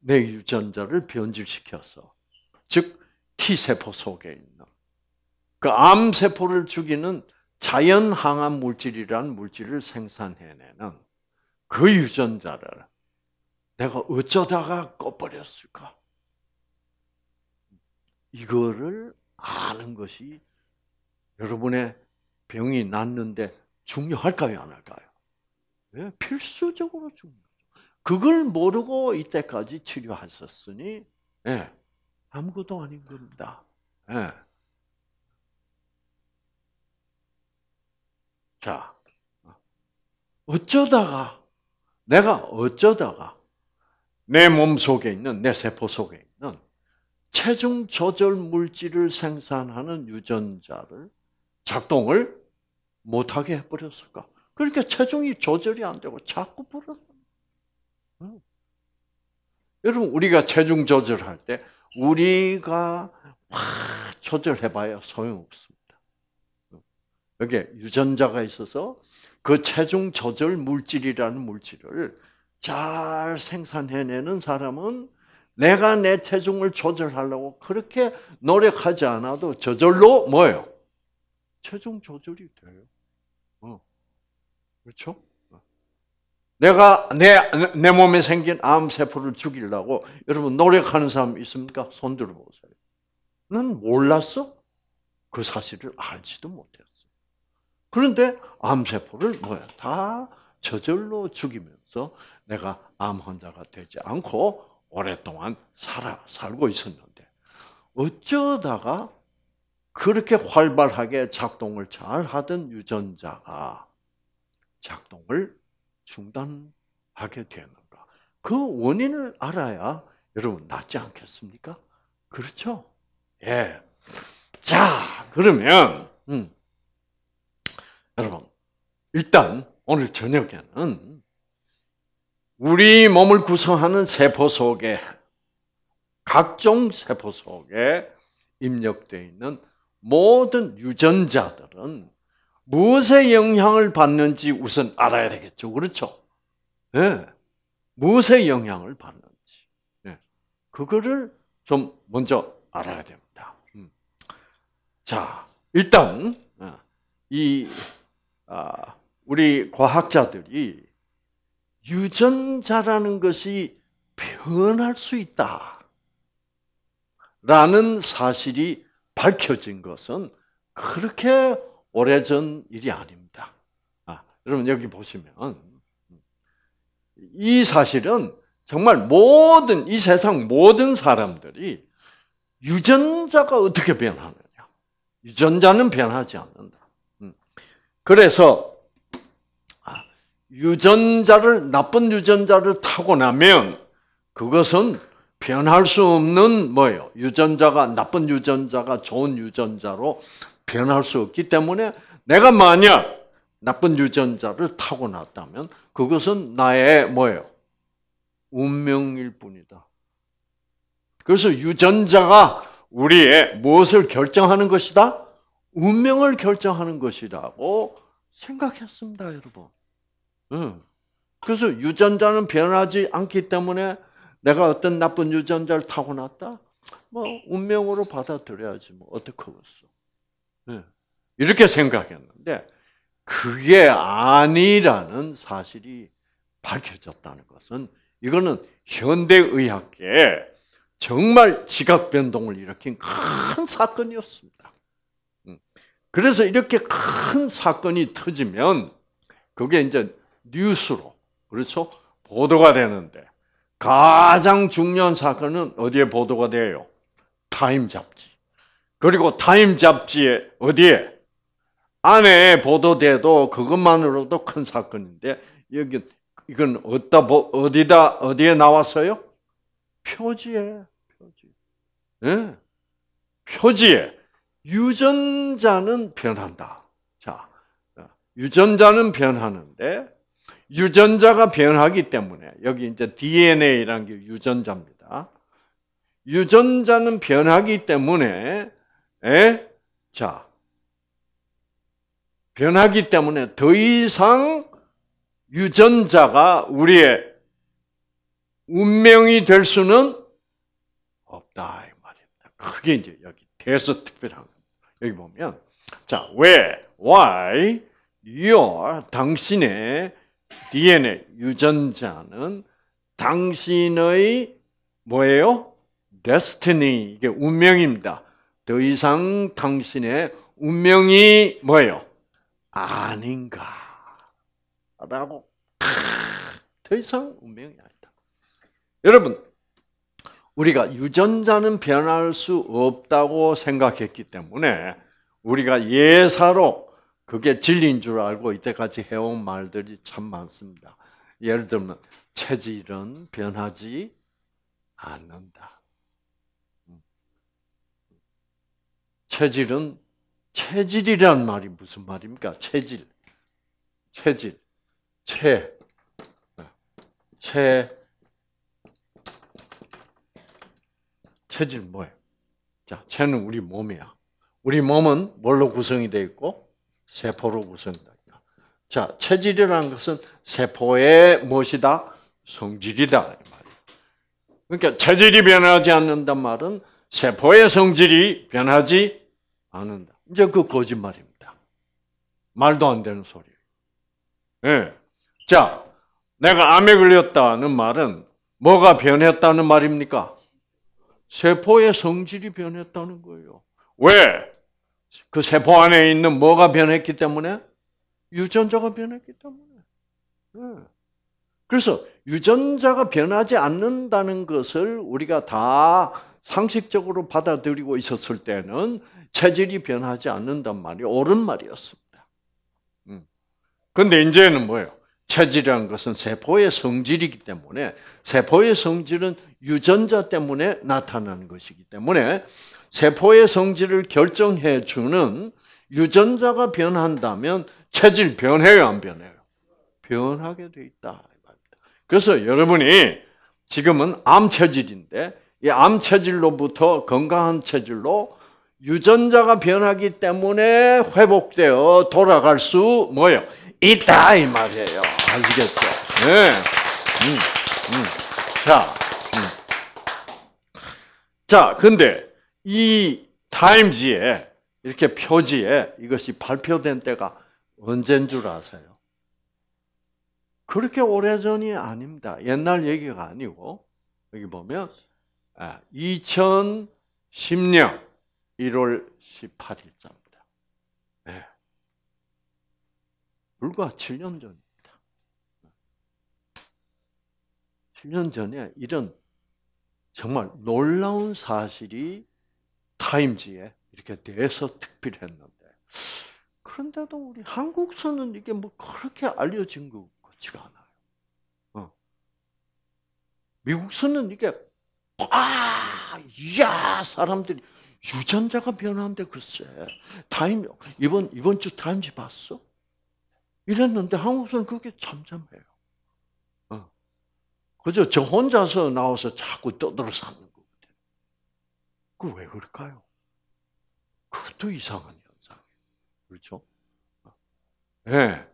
내 유전자를 변질시켜서 즉 T세포 속에 있는 그 암세포를 죽이는 자연 항암 물질이라는 물질을 생산해내는 그 유전자를 내가 어쩌다가 꺼버렸을까? 이거를 아는 것이 여러분의 병이 났는데 중요할까요, 안 할까요? 예, 필수적으로 죽는 거죠. 그걸 모르고 이때까지 치료하셨으니 예, 아무것도 아닌 겁니다. 예. 자, 어쩌다가 내가 어쩌다가 내 몸 속에 있는 내 세포 속에 있는 체중 조절 물질을 생산하는 유전자를 작동을 못하게 해버렸을까? 그러니까 체중이 조절이 안 되고 자꾸 불어. 응. 여러분 우리가 체중 조절할 때 우리가 막 조절해봐야 소용없습니다. 여기 유전자가 있어서 그 체중 조절 물질이라는 물질을 잘 생산해내는 사람은 내가 내 체중을 조절하려고 그렇게 노력하지 않아도 저절로 뭐예요? 체중 조절이 돼요. 어. 그렇죠? 내가 내, 내 몸에 생긴 암세포를 죽이려고 여러분 노력하는 사람 있습니까? 손 들어보세요. 난 몰랐어? 그 사실을 알지도 못했어. 그런데 암세포를 뭐야? 다 저절로 죽이면서 내가 암 환자가 되지 않고 오랫동안 살아, 살고 있었는데 어쩌다가 그렇게 활발하게 작동을 잘 하던 유전자가 작동을 중단하게 되는가. 그 원인을 알아야 여러분 낫지 않겠습니까? 그렇죠? 예. 자, 그러면 음. 여러분 일단 오늘 저녁에는 우리 몸을 구성하는 세포 속에 각종 세포 속에 입력되어 있는 모든 유전자들은 무엇에 영향을 받는지 우선 알아야 되겠죠. 그렇죠? 예. 무엇의 영향을 받는지. 예. 그거를 좀 먼저 알아야 됩니다. 음. 자, 일단, 어, 이, 아, 우리 과학자들이 유전자라는 것이 변할 수 있다. 라는 사실이 밝혀진 것은 그렇게 오래전 일이 아닙니다. 아, 여러분 여기 보시면 이 사실은 정말 모든 이 세상 모든 사람들이 유전자가 어떻게 변하느냐. 유전자는 변하지 않는다. 음. 그래서 아, 유전자를 나쁜 유전자를 타고 나면 그것은 변할 수 없는 뭐예요? 유전자가 나쁜 유전자가 좋은 유전자로 변할 수 없기 때문에 내가 만약 나쁜 유전자를 타고났다면 그것은 나의 뭐예요? 운명일 뿐이다. 그래서 유전자가 우리의 무엇을 결정하는 것이다? 운명을 결정하는 것이라고 생각했습니다, 여러분. 응. 그래서 유전자는 변하지 않기 때문에 내가 어떤 나쁜 유전자를 타고났다? 뭐 운명으로 받아들여야지 뭐 어떻게 하겠어. 예. 이렇게 생각했는데 그게 아니라는 사실이 밝혀졌다는 것은 이거는 현대의학계에 정말 지각 변동을 일으킨 큰 사건이었습니다. 음. 그래서 이렇게 큰 사건이 터지면 그게 이제 뉴스로 그렇죠 보도가 되는데 가장 중요한 사건은 어디에 보도가 돼요? 타임 잡지. 그리고 타임 잡지에 어디에 안에 보도돼도 그것만으로도 큰 사건인데 여기 이건 어디다 어디다 어디에 나왔어요? 표지에 표지. 네? 표지에 유전자는 변한다. 자, 유전자는 변하는데 유전자가 변하기 때문에 여기 이제 DNA라는 게 유전자입니다. 유전자는 변하기 때문에 에? 예? 자, 변하기 때문에 더 이상 유전자가 우리의 운명이 될 수는 없다 이 말입니다. 그게 이제 여기 대서 특별한 겁니다. 여기 보면 자, 왜 why your 당신의 DNA 유전자는 당신의 뭐예요? destiny 이게 운명입니다. 더 이상 당신의 운명이 뭐예요? 아닌가. 라고. 더 이상 운명이 아니다. 여러분, 우리가 유전자는 변할 수 없다고 생각했기 때문에 우리가 예사로 그게 진리인 줄 알고 이때까지 해온 말들이 참 많습니다. 예를 들면, 체질은 변하지 않는다. 체질은 체질이란 말이 무슨 말입니까? 체질, 체질, 체, 체, 체질 뭐예요? 자, 체는 우리 몸이야. 우리 몸은 뭘로 구성이 되어 있고 세포로 구성된다. 자, 체질이라는 것은 세포의 무엇이다? 성질이다 그러니까 체질이 변하지 않는단 말은 세포의 성질이 변하지 안 한다. 이제 그 거짓말입니다. 말도 안 되는 소리. 예. 네. 자, 내가 암에 걸렸다는 말은 뭐가 변했다는 말입니까? 세포의 성질이 변했다는 거예요. 왜? 그 세포 안에 있는 뭐가 변했기 때문에? 유전자가 변했기 때문에. 네. 그래서 유전자가 변하지 않는다는 것을 우리가 다 상식적으로 받아들이고 있었을 때는 체질이 변하지 않는단 말이 옳은 말이었습니다. 음. 그런데 이제는 뭐예요? 체질이라 것은 세포의 성질이기 때문에 세포의 성질은 유전자 때문에 나타나는 것이기 때문에 세포의 성질을 결정해 주는 유전자가 변한다면 체질 변해요, 안 변해요? 변하게 돼 있다. 그래서 여러분이 지금은 암 체질인데 이암 체질로부터 건강한 체질로 유전자가 변하기 때문에 회복되어 돌아갈 수 뭐예요? 있다 이 말이에요. 아시겠죠? 네. 음, 음. 자, 음. 자, 근데 이 타임지에 이렇게 표지에 이것이 발표된 때가 언젠 줄 아세요? 그렇게 오래전이 아닙니다. 옛날 얘기가 아니고 여기 보면 2010년 아, 1월 18일자입니다. 네. 예. 불과 7년 전입니다. 7년 전에 이런 정말 놀라운 사실이 타임지에 이렇게 대서 특필했는데 그런데도 우리 한국서는 이게 뭐 그렇게 알려진 것 같지가 않아요. 어. 미국서는 이게 아, 야 사람들이 유전자가 변한대 글쎄 타임 이번 이번 주 타임지 봤어? 이랬는데 한국에서는 그게 잠잠해요. 어. 그죠? 저 혼자서 나와서 자꾸 떠들어 사는 거거든요. 그왜 그럴까요? 그것도 이상한 현상이에요. 그렇죠? 어. 예. 네.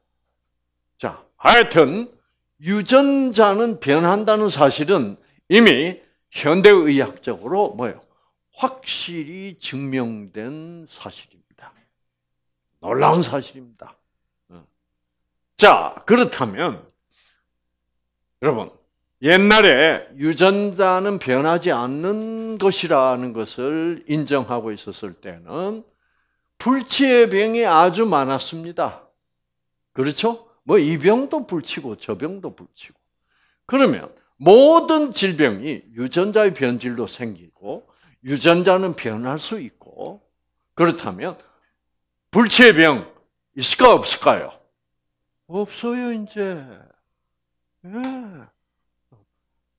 자, 하여튼 유전자는 변한다는 사실은 이미 현대의학적으로 뭐요 확실히 증명된 사실입니다. 놀라운 사실입니다. 자, 그렇다면 여러분, 옛날에 유전자는 변하지 않는 것이라는 것을 인정하고 있었을 때는 불치의 병이 아주 많았습니다. 그렇죠? 뭐 이 병도 불치고 저 병도 불치고. 그러면 모든 질병이 유전자의 변질로 생기고 유전자는 변할 수 있고 그렇다면 불치병 있을까 없을까요? 없어요 이제. 예.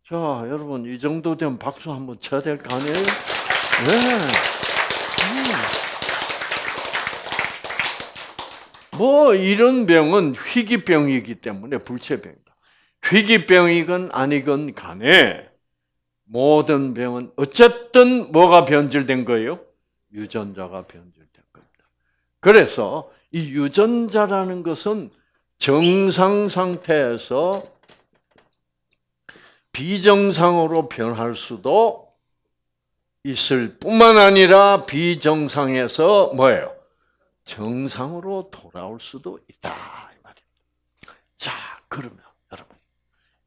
자 여러분 이 정도 되면 박수 한번 쳐야 될 거 아니에요? 예. 음. 뭐 이런 병은 희귀병이기 때문에 불치병. 희귀병이건 아니건 간에 모든 병은 어쨌든 뭐가 변질된 거예요? 유전자가 변질된 겁니다. 그래서 이 유전자라는 것은 정상 상태에서 비정상으로 변할 수도 있을 뿐만 아니라 비정상에서 뭐예요? 정상으로 돌아올 수도 있다. 이 말입니다. 자, 그러면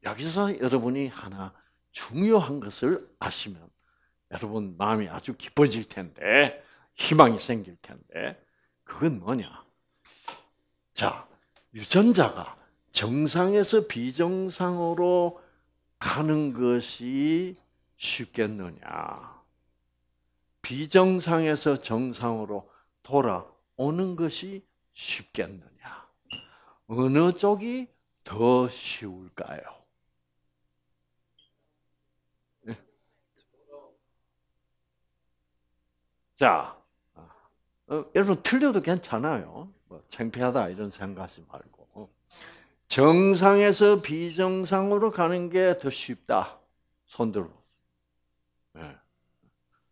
여기서 여러분이 하나 중요한 것을 아시면 여러분 마음이 아주 기뻐질 텐데 희망이 생길 텐데 그건 뭐냐? 자 유전자가 정상에서 비정상으로 가는 것이 쉽겠느냐? 비정상에서 정상으로 돌아오는 것이 쉽겠느냐? 어느 쪽이 더 쉬울까요? 자, 어, 여러분 틀려도 괜찮아요. 뭐 창피하다 이런 생각하지 말고 정상에서 비정상으로 가는 게 더 쉽다. 손들어. 네.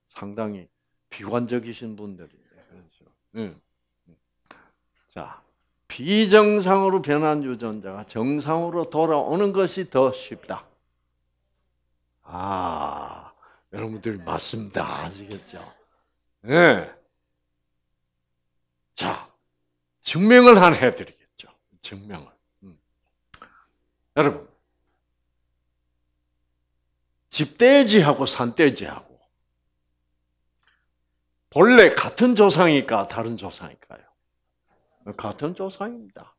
상당히 비관적이신 분들이 그렇죠. 네. 자, 비정상으로 변한 유전자가 정상으로 돌아오는 것이 더 쉽다. 아, 여러분들 맞습니다. 아시겠죠? 네. 자, 증명을 하나 해드리겠죠. 증명을. 음. 여러분, 집돼지하고 산돼지하고 본래 같은 조상일까 다른 조상일까요? 같은 조상입니다.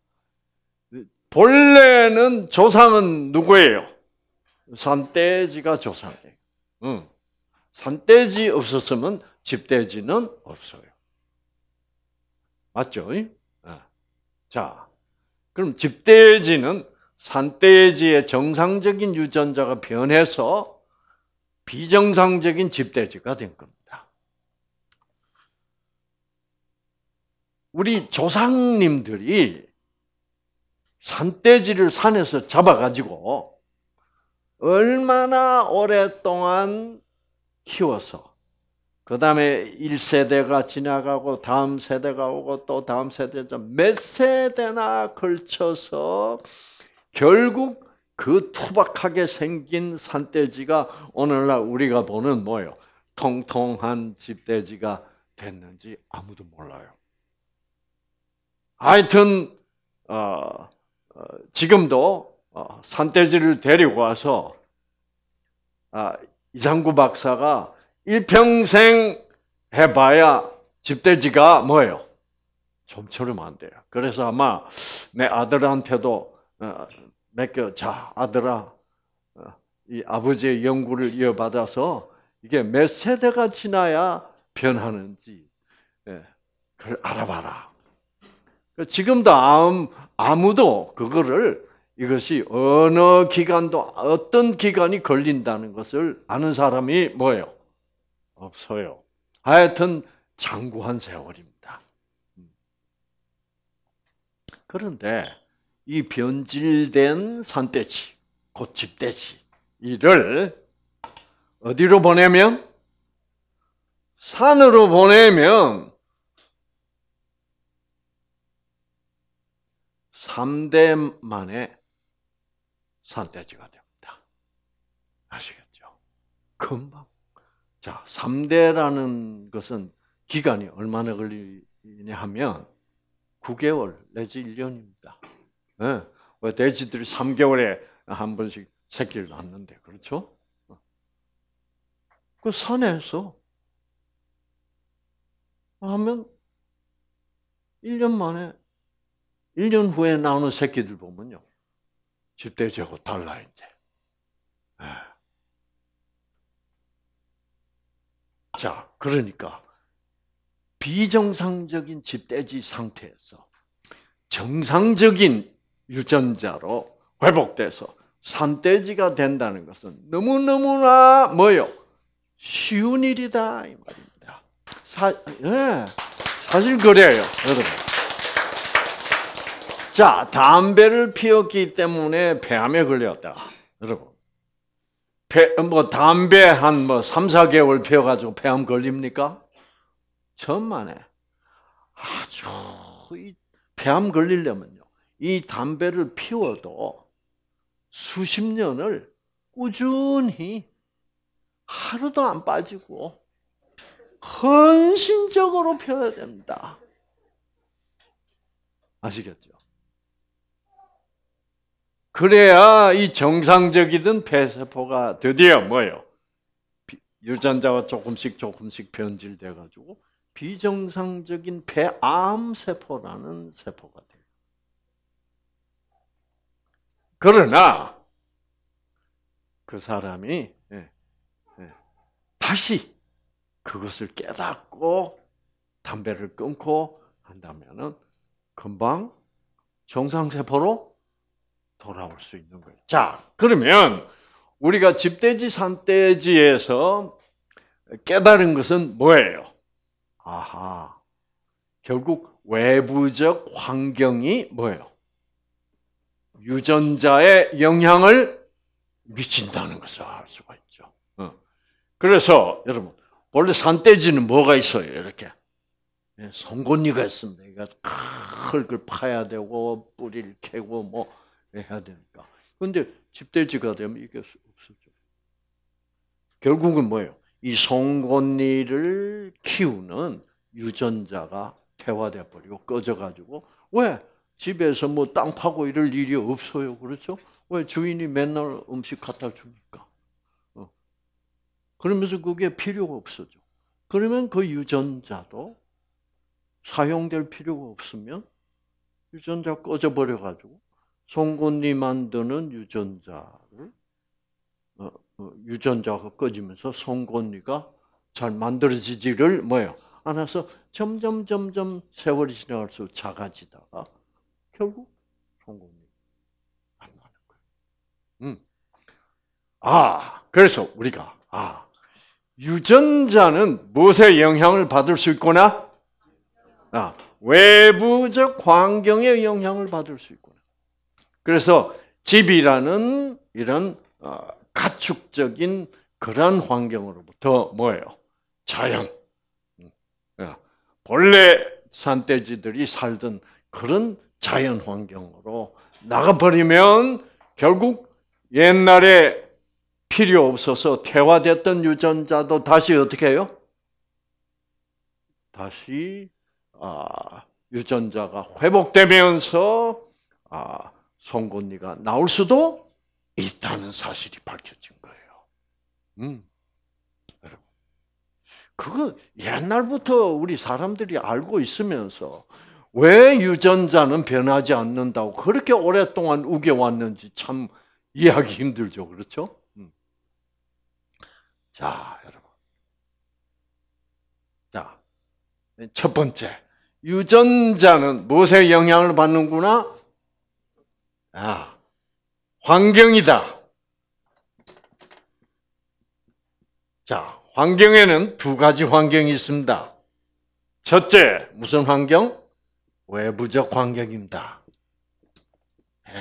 본래는 조상은 누구예요? 산돼지가 조상이에요. 응. 음. 산돼지 없었으면 집돼지는 없어요. 맞죠? 아. 자, 그럼 집돼지는 산돼지의 정상적인 유전자가 변해서 비정상적인 집돼지가 된 겁니다. 우리 조상님들이 산돼지를 산에서 잡아가지고 얼마나 오랫동안 키워서 그 다음에 1세대가 지나가고 다음 세대가 오고 또 다음 세대죠. 몇 세대나 걸쳐서 결국 그 투박하게 생긴 산돼지가 오늘날 우리가 보는 뭐예요? 통통한 집돼지가 됐는지 아무도 몰라요. 하여튼 어, 어, 지금도 어, 산돼지를 데리고 와서 아, 이상구 박사가 일평생 해봐야 집돼지가 뭐예요? 좀처럼 안 돼요. 그래서 아마 내 아들한테도 어, 맡겨, 자, 아들아, 어, 이 아버지의 연구를 이어받아서 이게 몇 세대가 지나야 변하는지 예, 그걸 알아봐라. 그 지금도 아무도 그거를 이것이 어느 기간도 어떤 기간이 걸린다는 것을 아는 사람이 뭐예요? 없어요. 하여튼 장구한 세월입니다. 그런데 이 변질된 산돼지, 고집돼지 이를 어디로 보내면 산으로 보내면 3대 만에 산돼지가 됩니다. 아시겠죠? 금방 자, 3대라는 것은 기간이 얼마나 걸리냐 하면 9개월 내지 1년입니다. 네. 예, 왜 돼지들이 3개월에 한 번씩 새끼를 낳는데 그렇죠? 그 산에서 하면 1년 만에 1년 후에 나오는 새끼들 보면요. 집대제하고 달라 이제. 네. 자, 그러니까 비정상적인 집대지 상태에서 정상적인 유전자로 회복돼서 산돼지가 된다는 것은 너무너무나 뭐요? 쉬운 일이다 이 말입니다. 사, 예, 사실 그래요, 여러분. 자, 담배를 피웠기 때문에 폐암에 걸렸다, 여러분. 폐, 뭐 담배 한뭐 3, 4개월 피워가지고 폐암 걸립니까? 천만에. 아주 이 폐암 걸리려면요. 이 담배를 피워도 수십 년을 꾸준히 하루도 안 빠지고 헌신적으로 펴야 됩니다. 아시겠죠? 그래야 이 정상적이든 폐세포가 드디어 뭐예요? 유전자가 조금씩 조금씩 변질돼 가지고 비정상적인 폐암 세포라는 세포가 돼요. 그러나 그 사람이 예, 예, 다시 그것을 깨닫고 담배를 끊고 한다면은 금방 정상 세포로 돌아올 수 있는 거예요. 자, 그러면 우리가 집돼지 산돼지에서 깨달은 것은 뭐예요? 아하. 결국 외부적 환경이 뭐예요? 유전자에 영향을 미친다는 것을 알 수가 있죠. 어. 그래서 여러분 원래 산돼지는 뭐가 있어요? 이렇게 예, 송곳니가 있습니다. 이거 그걸 파야 되고 뿌리를 캐고 뭐 해야 되니까. 근데 집돼지가 되면 이게 없어져. 결국은 뭐예요? 이 송곳니를 키우는 유전자가 퇴화돼 버리고 꺼져 가지고 왜 집에서 뭐 땅 파고 이럴 일이 없어요. 그렇죠? 왜 주인이 맨날 음식 갖다 주니까. 어. 그러면서 그게 필요가 없어져. 그러면 그 유전자도 사용될 필요가 없으면 유전자 꺼져 버려 가지고 송곳니 만드는 유전자를 어, 어, 유전자가 꺼지면서 송곳니가 잘 만들어지지를 뭐예요? 안아서 점점 점점 세월이 지나갈수록 작아지다가 결국 송곳니 안 나는 거예요. 음. 아, 그래서 우리가 아 유전자는 무엇의 영향을 받을 수 있구나? 아, 외부적 환경의 영향을 받을 수 있구나. 그래서 집이라는 이런 어, 가축적인 그러한 환경으로부터 뭐예요? 자연. 음. 어, 본래 산돼지들이 살던 그런 자연 환경으로 나가버리면 결국 옛날에 필요 없어서 퇴화됐던 유전자도 다시 어떻게 해요? 다시 아, 유전자가 회복되면서 아, 송곳니가 나올 수도 있다는 사실이 밝혀진 거예요. 음. 여러분. 그거 옛날부터 우리 사람들이 알고 있으면서 왜 유전자는 변하지 않는다고 그렇게 오랫동안 우겨왔는지 참 이해하기 힘들죠. 그렇죠? 음. 자, 여러분. 자, 첫 번째. 유전자는 무엇에 영향을 받는구나? 아, 환경이다. 자, 환경에는 두 가지 환경이 있습니다. 첫째, 무슨 환경? 외부적 환경입니다. 네,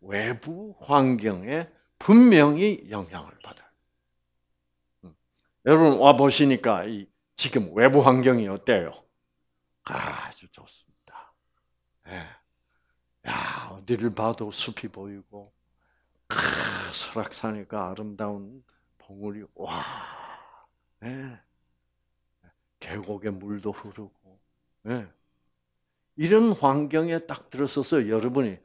외부 환경에 분명히 영향을 받아요. 음. 여러분 와 보시니까 지금 외부 환경이 어때요? 아, 야, 어디를 봐도 숲이 보이고, 크, 설악산이가 아름다운 봉우리, 와, 예. 계곡에 물도 흐르고, 예. 이런 환경에 딱 들어서서 여러분이,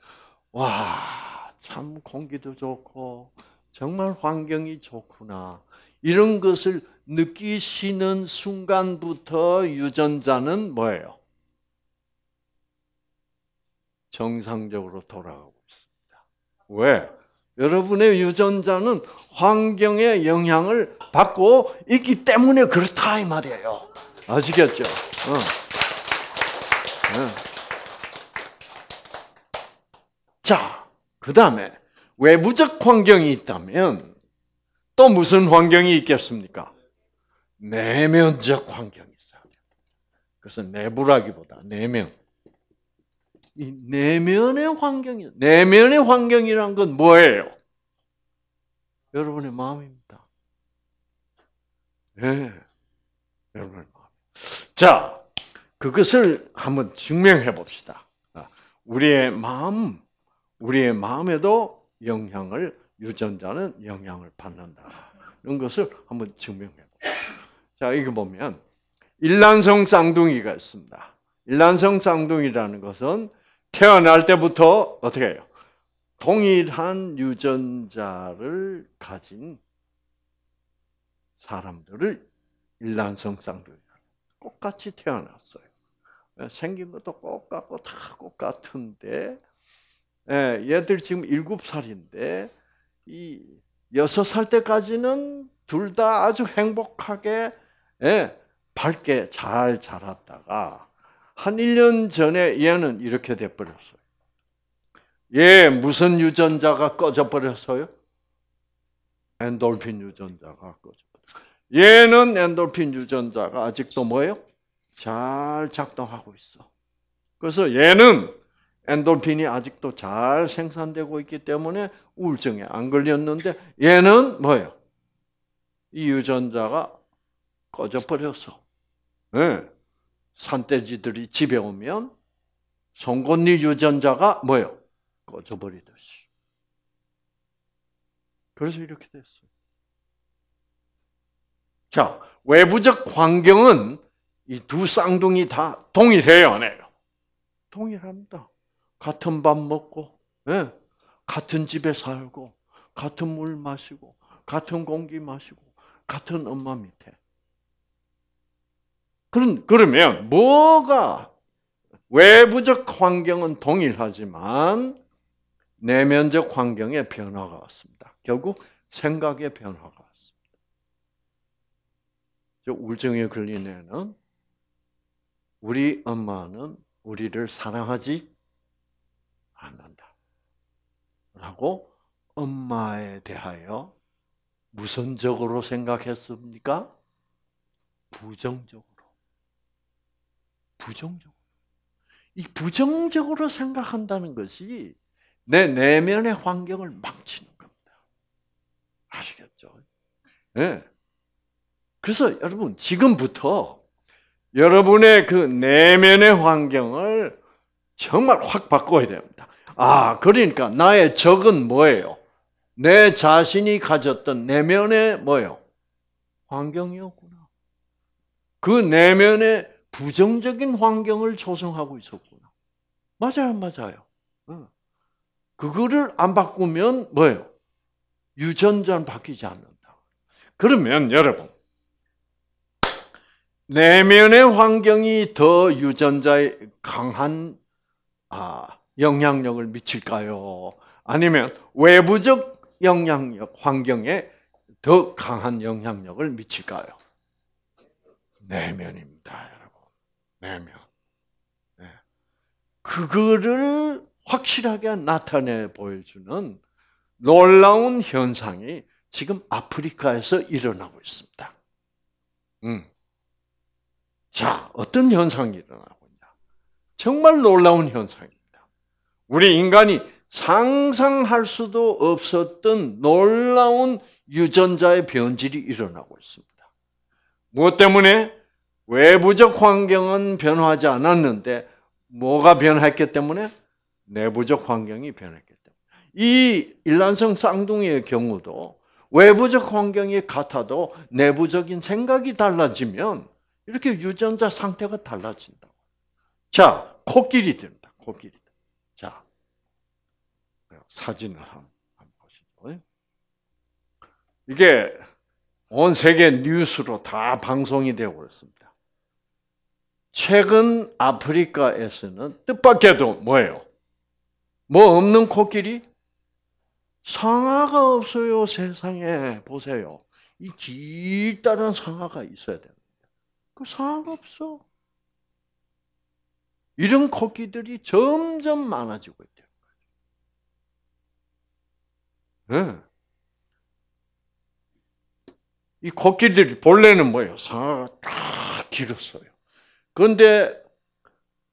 와, 참 공기도 좋고, 정말 환경이 좋구나. 이런 것을 느끼시는 순간부터 유전자는 뭐예요? 정상적으로 돌아가고 있습니다. 왜? 여러분의 유전자는 환경의 영향을 받고 있기 때문에 그렇다 이 말이에요. 아시겠죠? 어. 어. 자, 그 다음에 외부적 환경이 있다면 또 무슨 환경이 있겠습니까? 내면적 환경이 있어요. 그래서 내부라기보다 내면. 이 내면의 환경이 내면의 환경이란 건 뭐예요? 여러분의 마음입니다. 예, 여러분의 마음. 자, 그것을 한번 증명해 봅시다. 아, 우리의 마음, 우리의 마음에도 영향을 유전자는 영향을 받는다. 이런 것을 한번 증명해 봅시다. 자, 이거 보면 일란성 쌍둥이가 있습니다. 일란성 쌍둥이라는 것은 태어날 때부터 어떻게 해요? 동일한 유전자를 가진 사람들을 일란성 쌍둥이 똑같이 태어났어요. 예, 생긴 것도 똑같고 다 똑같은데 예, 얘들 지금 7살인데 이 6살 때까지는 둘 다 아주 행복하게 예, 밝게 잘 자랐다가 한 1년 전에 얘는 이렇게 돼버렸어요. 예, 무슨 유전자가 꺼져버렸어요? 엔돌핀 유전자가 꺼져버렸어요. 얘는 엔돌핀 유전자가 아직도 뭐예요? 잘 작동하고 있어. 그래서 얘는 엔돌핀이 아직도 잘 생산되고 있기 때문에 우울증에 안 걸렸는데 얘는 뭐예요? 이 유전자가 꺼져버렸어. 네. 산돼지들이 집에 오면 송곳니 유전자가 뭐요? 꺼져버리듯이. 그래서 이렇게 됐어요. 자, 외부적 환경은 이 두 쌍둥이 다 동일해요, 안 해요? 동일합니다. 같은 밥 먹고, 네? 같은 집에 살고, 같은 물 마시고, 같은 공기 마시고, 같은 엄마 밑에. 그런, 그러면 뭐가 외부적 환경은 동일하지만 내면적 환경에 변화가 왔습니다. 결국 생각의 변화가 왔습니다. 우울증에 걸린 애는 우리 엄마는 우리를 사랑하지 않는다. 라고 엄마에 대하여 무선적으로 생각했습니까? 부정적으로. 부정적으로. 이 부정적으로 생각한다는 것이 내 내면의 환경을 망치는 겁니다. 아시겠죠? 예. 네. 그래서 여러분 지금부터 여러분의 그 내면의 환경을 정말 확 바꿔야 됩니다. 아, 그러니까 나의 적은 뭐예요? 내 자신이 가졌던 내면의 뭐예요? 환경이었구나. 그 내면의 부정적인 환경을 조성하고 있었구나. 맞아요, 맞아요. 그거를 안 바꾸면 뭐예요? 유전자는 바뀌지 않는다. 그러면 여러분, 내면의 환경이 더 유전자에 강한 아, 영향력을 미칠까요? 아니면 외부적 영향력, 환경에 더 강한 영향력을 미칠까요? 내면입니다. 내면 예. 그거를 확실하게 나타내 보여주는 놀라운 현상이 지금 아프리카에서 일어나고 있습니다. 음. 자, 어떤 현상이 일어나고 있냐? 정말 놀라운 현상입니다. 우리 인간이 상상할 수도 없었던 놀라운 유전자의 변질이 일어나고 있습니다. 무엇 때문에? 외부적 환경은 변화하지 않았는데 뭐가 변했기 때문에 내부적 환경이 변했기 때문에 이 일란성 쌍둥이의 경우도 외부적 환경이 같아도 내부적인 생각이 달라지면 이렇게 유전자 상태가 달라진다. 자, 코끼리 된다. 코끼리. 자, 사진을 한번 보시죠. 이게 온 세계 뉴스로 다 방송이 되고 그습니다 최근 아프리카에서는 뜻밖에도 뭐예요? 뭐 없는 코끼리? 상아가 없어요, 세상에. 보세요. 이 길다란 상아가 있어야 됩니다. 그 상아가 없어. 이런 코끼들이 점점 많아지고 있대요. 네. 이 코끼들이 본래는 뭐예요? 상아가 딱 길었어요. 그런데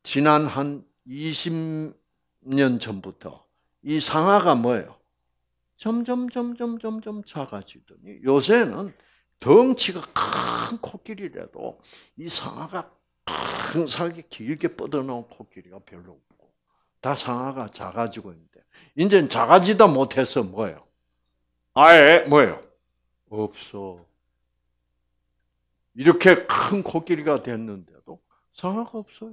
지난 한 20년 전부터 이 상하가 뭐예요? 점점, 점점, 점점 작아지더니 요새는 덩치가 큰 코끼리라도 이 상아가 큰살 길게 뻗어나온 코끼리가 별로 없고 다 상아가 작아지고 있는데 이제는 작아지다 못해서 뭐예요? 아예 뭐예요? 없어. 이렇게 큰 코끼리가 됐는데 자아가 없어요.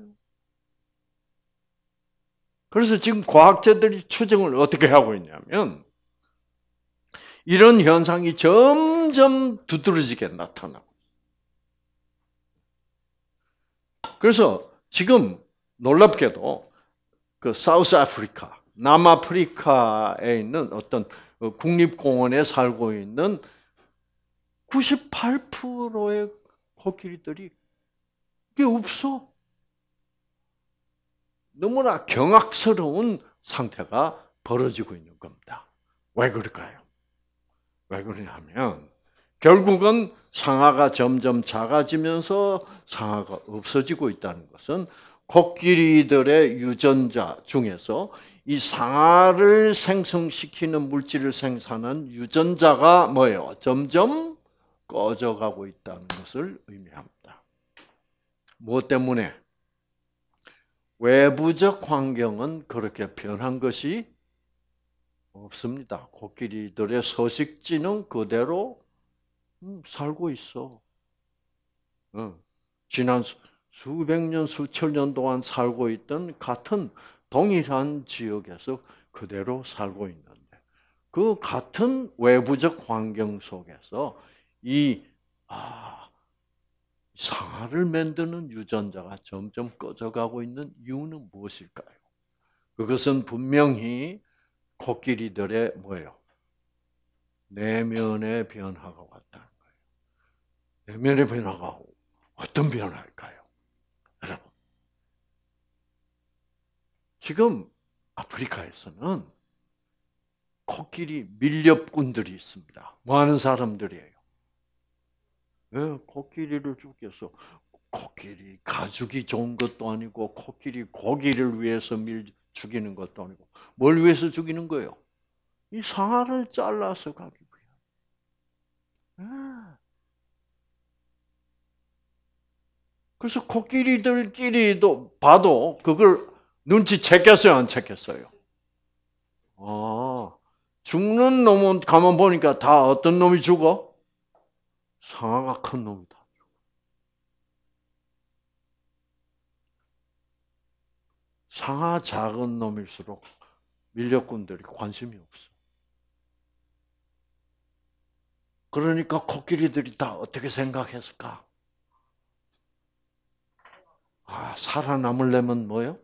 그래서 지금 과학자들이 추정을 어떻게 하고 있냐면 이런 현상이 점점 두드러지게 나타나고 그래서 지금 놀랍게도 그 사우스 아프리카, 남아프리카에 있는 어떤 국립공원에 살고 있는 98%의 코끼리들이 그게 없어. 너무나 경악스러운 상태가 벌어지고 있는 겁니다. 왜 그럴까요? 왜 그러냐면 결국은 상하가 점점 작아지면서 상하가 없어지고 있다는 것은 코끼리들의 유전자 중에서 이 상아를 생성시키는 물질을 생산한 유전자가 뭐예요? 점점 꺼져가고 있다는 것을 의미합니다. 무엇 뭐 때문에? 외부적 환경은 그렇게 변한 것이 없습니다. 코끼리들의 서식지는 그대로 음, 살고 있어. 어, 지난 수백 년, 수천 년 동안 살고 있던 같은 동일한 지역에서 그대로 살고 있는데, 그 같은 외부적 환경 속에서 이, 아, 상하를 만드는 유전자가 점점 꺼져가고 있는 이유는 무엇일까요? 그것은 분명히 코끼리들의 뭐예요? 내면의 변화가 왔다는 거예요. 내면의 변화가 어떤 변화일까요? 여러분, 지금 아프리카에서는 코끼리 밀렵꾼들이 있습니다. 뭐 하는 사람들이에요? 왜 예, 코끼리를 죽였어? 코끼리 가죽이 좋은 것도 아니고 코끼리 고기를 위해서 밀 죽이는 것도 아니고 뭘 위해서 죽이는 거예요? 이 상아를 잘라서 가기고요. 예. 그래서 코끼리들끼리도 봐도 그걸 눈치챘겠어요, 안 챘겠어요? 아, 죽는 놈은 가만 보니까 다 어떤 놈이 죽어? 상아가 큰 놈이 다 상아 작은 놈일수록 밀렵꾼들이 관심이 없어. 그러니까 코끼리들이 다 어떻게 생각했을까? 아, 살아남으려면 뭐요?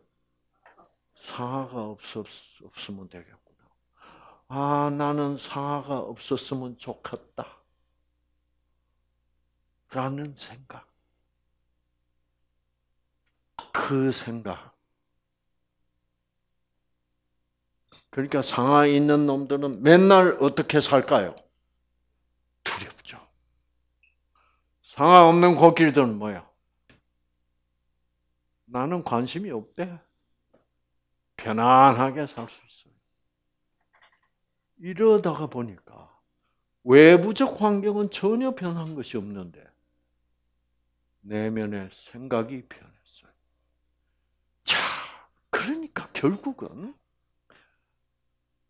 상아가 없었, 없으면 되겠구나. 아, 나는 상아가 없었으면 좋겠다. 라는 생각. 그 생각. 그러니까 상하에 있는 놈들은 맨날 어떻게 살까요? 두렵죠. 상하 없는 코끼리들은 뭐야? 나는 관심이 없대. 편안하게 살 수 있어요. 이러다가 보니까 외부적 환경은 전혀 변한 것이 없는데 내면의 생각이 변했어요. 자, 그러니까 결국은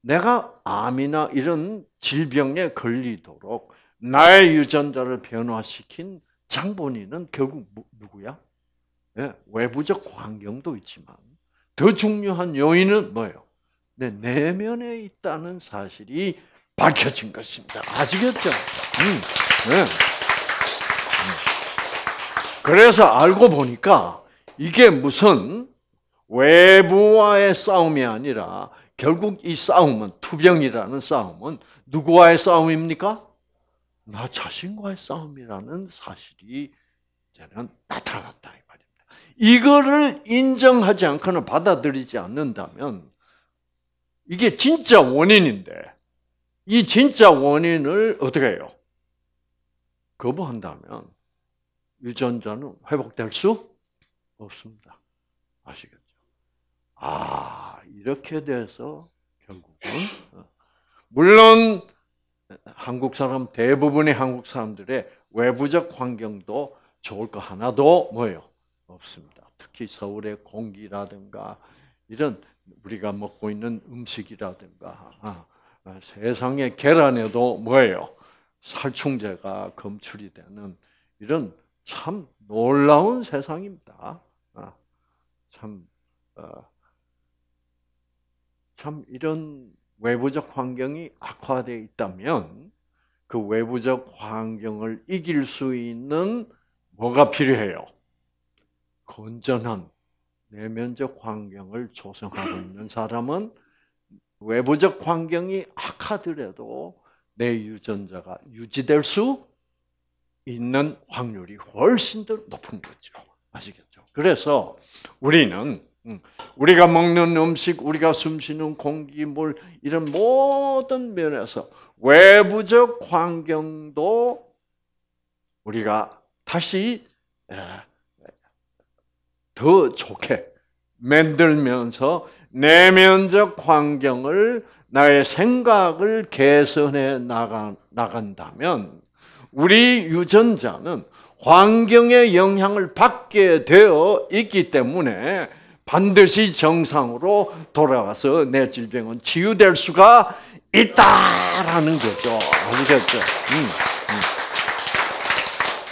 내가 암이나 이런 질병에 걸리도록 나의 유전자를 변화시킨 장본인은 결국 뭐, 누구야? 네, 외부적 환경도 있지만 더 중요한 요인은 뭐예요? 내 내면에 있다는 사실이 밝혀진 것입니다. 아시겠죠? 음, 네. 그래서 알고 보니까 이게 무슨 외부와의 싸움이 아니라 결국 이 싸움은 투병이라는 싸움은 누구와의 싸움입니까? 나 자신과의 싸움이라는 사실이 저는 나타났다 이 말입니다. 이거를 인정하지 않거나 받아들이지 않는다면 이게 진짜 원인인데 이 진짜 원인을 어떻게 해요? 거부한다면 유전자는 회복될 수 없습니다. 아시겠죠? 아, 이렇게 돼서 결국은, 어, 물론 한국 사람, 대부분의 한국 사람들의 외부적 환경도 좋을 거 하나도 뭐예요? 없습니다. 특히 서울의 공기라든가 이런 우리가 먹고 있는 음식이라든가 아, 아 세상의 계란에도 뭐예요? 살충제가 검출이 되는 이런 참 놀라운 세상입니다. 아, 참, 어, 참 이런 외부적 환경이 악화되어 있다면 그 외부적 환경을 이길 수 있는 뭐가 필요해요? 건전한 내면적 환경을 조성하고 있는 사람은 외부적 환경이 악화더라도 되내 유전자가 유지될 수 있는 확률이 훨씬 더 높은 거죠. 아시겠죠? 그래서 우리는 음, 우리가 먹는 음식, 우리가 숨쉬는 공기, 물 이런 모든 면에서 외부적 환경도 우리가 다시 더 좋게 만들면서 내면적 환경을 나의 생각을 개선해 나간다면 우리 유전자는 환경의 영향을 받게 되어 있기 때문에 반드시 정상으로 돌아가서 내 질병은 치유될 수가 있다라는 거죠. 아시겠죠? 음. 음.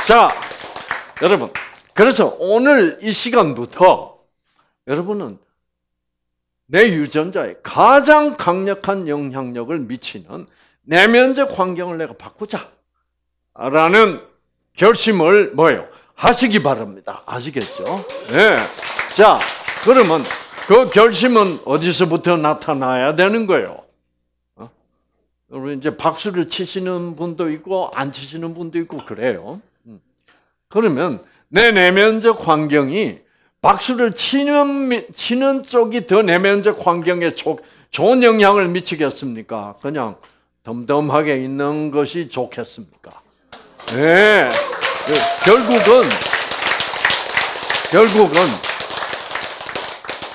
자, 여러분. 그래서 오늘 이 시간부터 여러분은 내 유전자에 가장 강력한 영향력을 미치는 내면적 환경을 내가 바꾸자. 라는 결심을 뭐예요? 하시기 바랍니다. 아시겠죠? 네. 자, 그러면 그 결심은 어디서부터 나타나야 되는 거예요? 여러분 어? 이제 박수를 치시는 분도 있고 안 치시는 분도 있고 그래요. 음. 그러면 내 내면적 환경이 박수를 치는 치는 쪽이 더 내면적 환경에 조, 좋은 영향을 미치겠습니까? 그냥 덤덤하게 있는 것이 좋겠습니까? 네. 결국은 결국은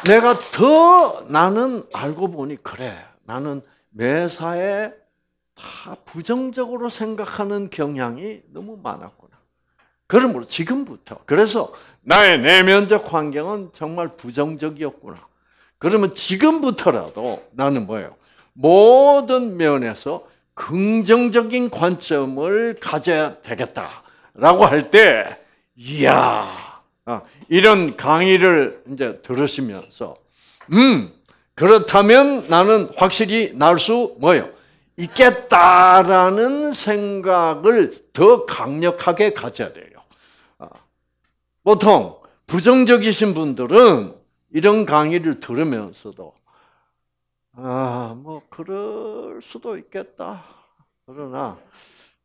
내가 더 나는 알고 보니 그래. 나는 매사에 다 부정적으로 생각하는 경향이 너무 많았구나. 그러므로 지금부터 그래서 나의 내면적 환경은 정말 부정적이었구나. 그러면 지금부터라도 나는 뭐예요? 모든 면에서 긍정적인 관점을 가져야 되겠다라고 할 때, 이야, 어, 이런 강의를 이제 들으시면서, 음, 그렇다면 나는 확실히 날수 뭐요? 있겠다라는 생각을 더 강력하게 가져야 돼요. 어, 보통 부정적이신 분들은 이런 강의를 들으면서도 그럴 수도 있겠다. 그러나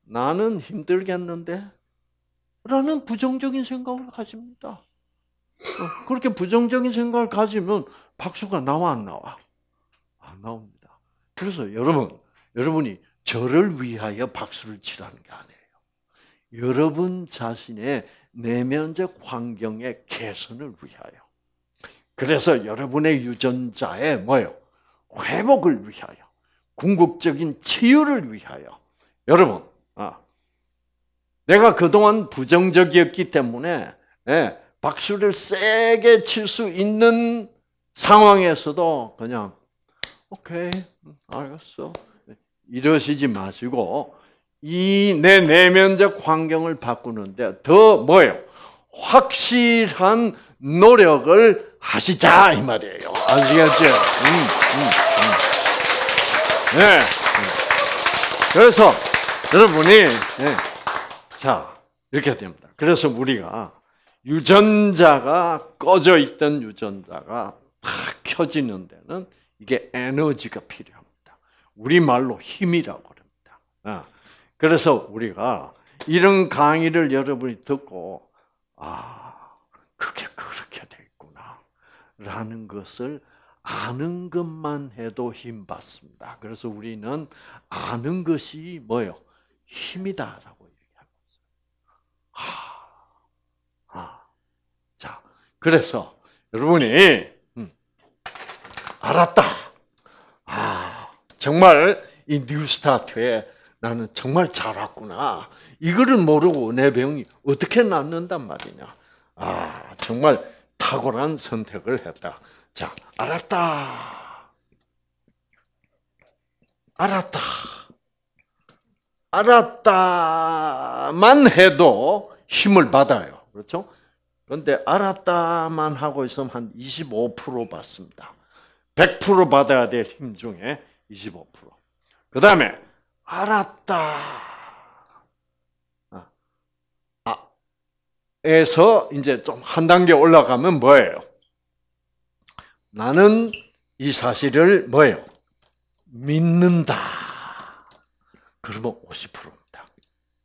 나는 힘들겠는데? 라는 부정적인 생각을 가집니다. 어, 그렇게 부정적인 생각을 가지면 박수가 나와 안 나와? 안 아, 나옵니다. 그래서 여러분, 여러분이 저를 위하여 박수를 치라는 게 아니에요. 여러분 자신의 내면적 환경의 개선을 위하여. 그래서 여러분의 유전자의 뭐요? 회복을 위하여. 궁극적인 치유를 위하여. 여러분, 아, 내가 그동안 부정적이었기 때문에 예, 박수를 세게 칠 수 있는 상황에서도 그냥 오케이 알겠어 이러시지 마시고 이 내 내면적 환경을 바꾸는데 더 뭐예요? 확실한 노력을 하시자 이 말이에요. 아시겠죠? 음, 음. 네. 그래서 여러분이 네. 자 이렇게 됩니다. 그래서 우리가 유전자가 꺼져 있던 유전자가 탁 켜지는 데는 이게 에너지가 필요합니다. 우리 말로 힘이라고 합니다. 네. 그래서 우리가 이런 강의를 여러분이 듣고 아 그게 그렇게 돼 있구나라는 것을 아는 것만 해도 힘 받습니다. 그래서 우리는 아는 것이 뭐요? 힘이다라고 얘기하고 있어요. 아, 자, 그래서 여러분이 음, 알았다. 아, 정말 이 뉴스타트에 나는 정말 잘 왔구나. 이거를 모르고 내 병이 어떻게 낫는단 말이냐. 아, 정말 탁월한 선택을 했다. 자, 알았다. 알았다. 알았다만 해도 힘을 받아요. 그렇죠? 그런데 알았다만 하고 있으면 한 25% 받습니다. 100% 받아야 될 힘 중에 25%. 그 다음에 알았다. 아, 아, 에서 이제 좀 한 단계 올라가면 뭐예요? 나는 이 사실을 뭐예요? 믿는다. 그러면 50%입니다.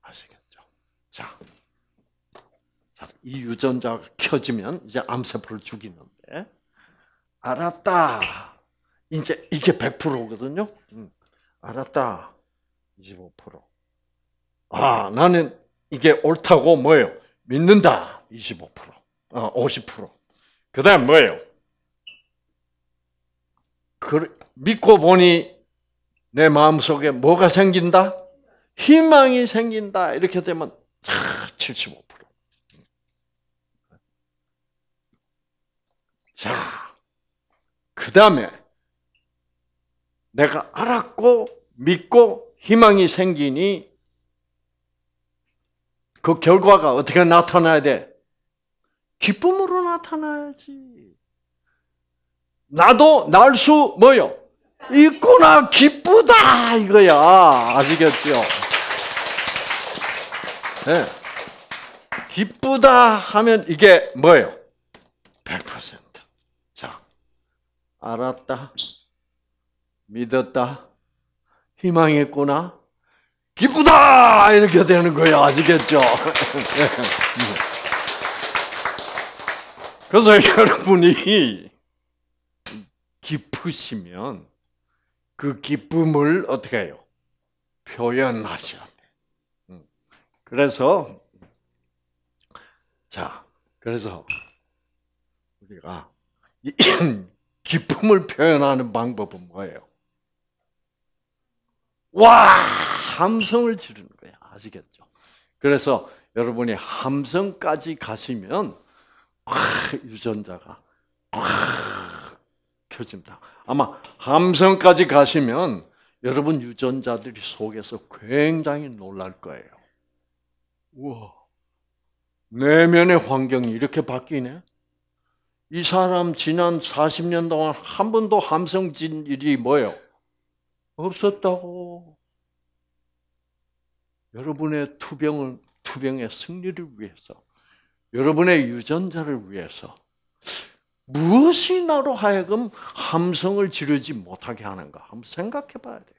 아시겠죠? 자. 이 유전자가 켜지면 이제 암세포를 죽이는데 알았다. 이제 이게 100%거든요. 응. 음, 알았다. 25%. 아, 나는 이게 옳다고 뭐예요? 믿는다. 25%. 아, 50%. 그다음 뭐예요? 그, 믿고 보니 내 마음속에 뭐가 생긴다? 희망이 생긴다. 이렇게 되면 다 75%. 자, 그 다음에 내가 알았고 믿고 희망이 생기니 그 결과가 어떻게 나타나야 돼? 기쁨으로 나타나야지. 나도 날 수 뭐요? 있구나 기쁘다 이거야 아시겠죠? 네. 기쁘다 하면 이게 뭐예요? 100%. 자, 알았다, 믿었다, 희망했구나, 기쁘다 이렇게 되는 거예요 아시겠죠? 네. 그래서 여러분이 기쁘시면 그 기쁨을 어떻게 해요? 표현하셔야 돼. 음. 그래서 자, 그래서 우리가 기쁨을 표현하는 방법은 뭐예요? 와! 함성을 지르는 거예요. 아시겠죠? 그래서 여러분이 함성까지 가시면 와, 유전자가 와, 켜집니다. 아마 함성까지 가시면 여러분 유전자들이 속에서 굉장히 놀랄 거예요. 우와, 내면의 환경이 이렇게 바뀌네? 이 사람 지난 40년 동안 한 번도 함성 진 일이 뭐예요? 없었다고. 여러분의 투병을, 투병의 승리를 위해서, 여러분의 유전자를 위해서, 무엇이 나로 하여금 함성을 지르지 못하게 하는가 한번 생각해 봐야 돼요.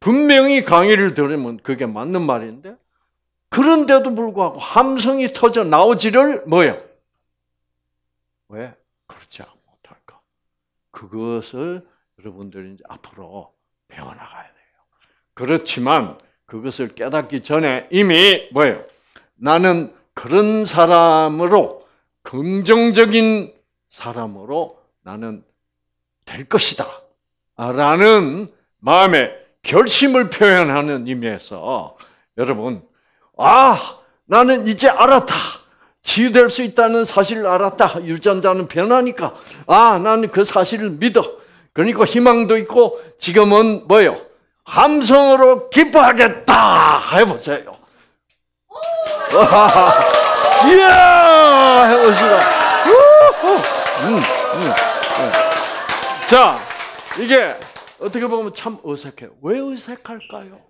분명히 강의를 들으면 그게 맞는 말인데 그런데도 불구하고 함성이 터져 나오지를 뭐예요? 왜? 그렇지 못할까? 그것을 여러분들이 이제 앞으로 배워나가야 돼요. 그렇지만 그것을 깨닫기 전에 이미 뭐예요? 나는 그런 사람으로 긍정적인 사람으로 나는 될 것이다. 아, 라는 마음의 결심을 표현하는 의미에서 여러분, 아, 나는 이제 알았다. 치유될 수 있다는 사실을 알았다. 유전자는 변하니까. 아, 나는 그 사실을 믿어. 그러니까 희망도 있고 지금은 뭐예요? 함성으로 기뻐하겠다. 해보세요. 이야! 해보시다. 음, 음, 음. 자, 이게 어떻게 보면 참 어색해요. 왜 어색할까요?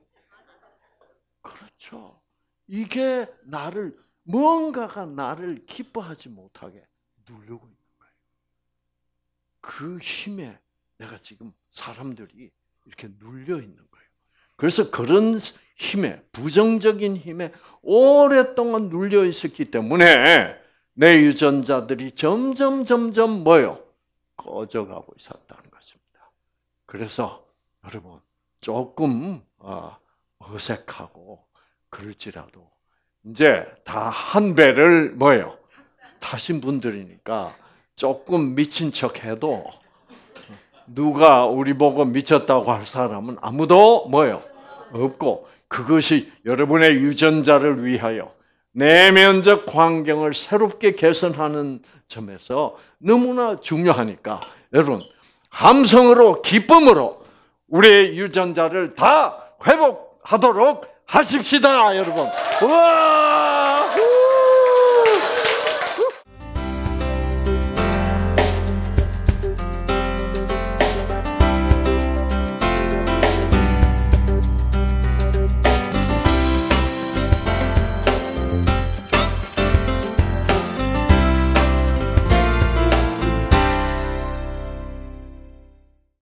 그렇죠. 이게 나를, 무가가 나를 기뻐하지 못하게 누르고 있는 거예요. 그 힘에 내가 지금 사람들이 이렇게 눌려 있는 거예요. 그래서 그런 힘에, 부정적인 힘에 오랫동안 눌려 있었기 때문에 내 유전자들이 점점, 점점 뭐요? 꺼져가고 있었다는 것입니다. 그래서 여러분, 조금 어, 어색하고 그럴지라도 이제 다 한 배를 뭐예요? 타신 분들이니까 조금 미친 척 해도 누가 우리 보고 미쳤다고 할 사람은 아무도 뭐예요? 없고 그것이 여러분의 유전자를 위하여 내면적 환경을 새롭게 개선하는 점에서 너무나 중요하니까 여러분 함성으로 기쁨으로 우리의 유전자를 다 회복하도록 하십시다 여러분. 우와!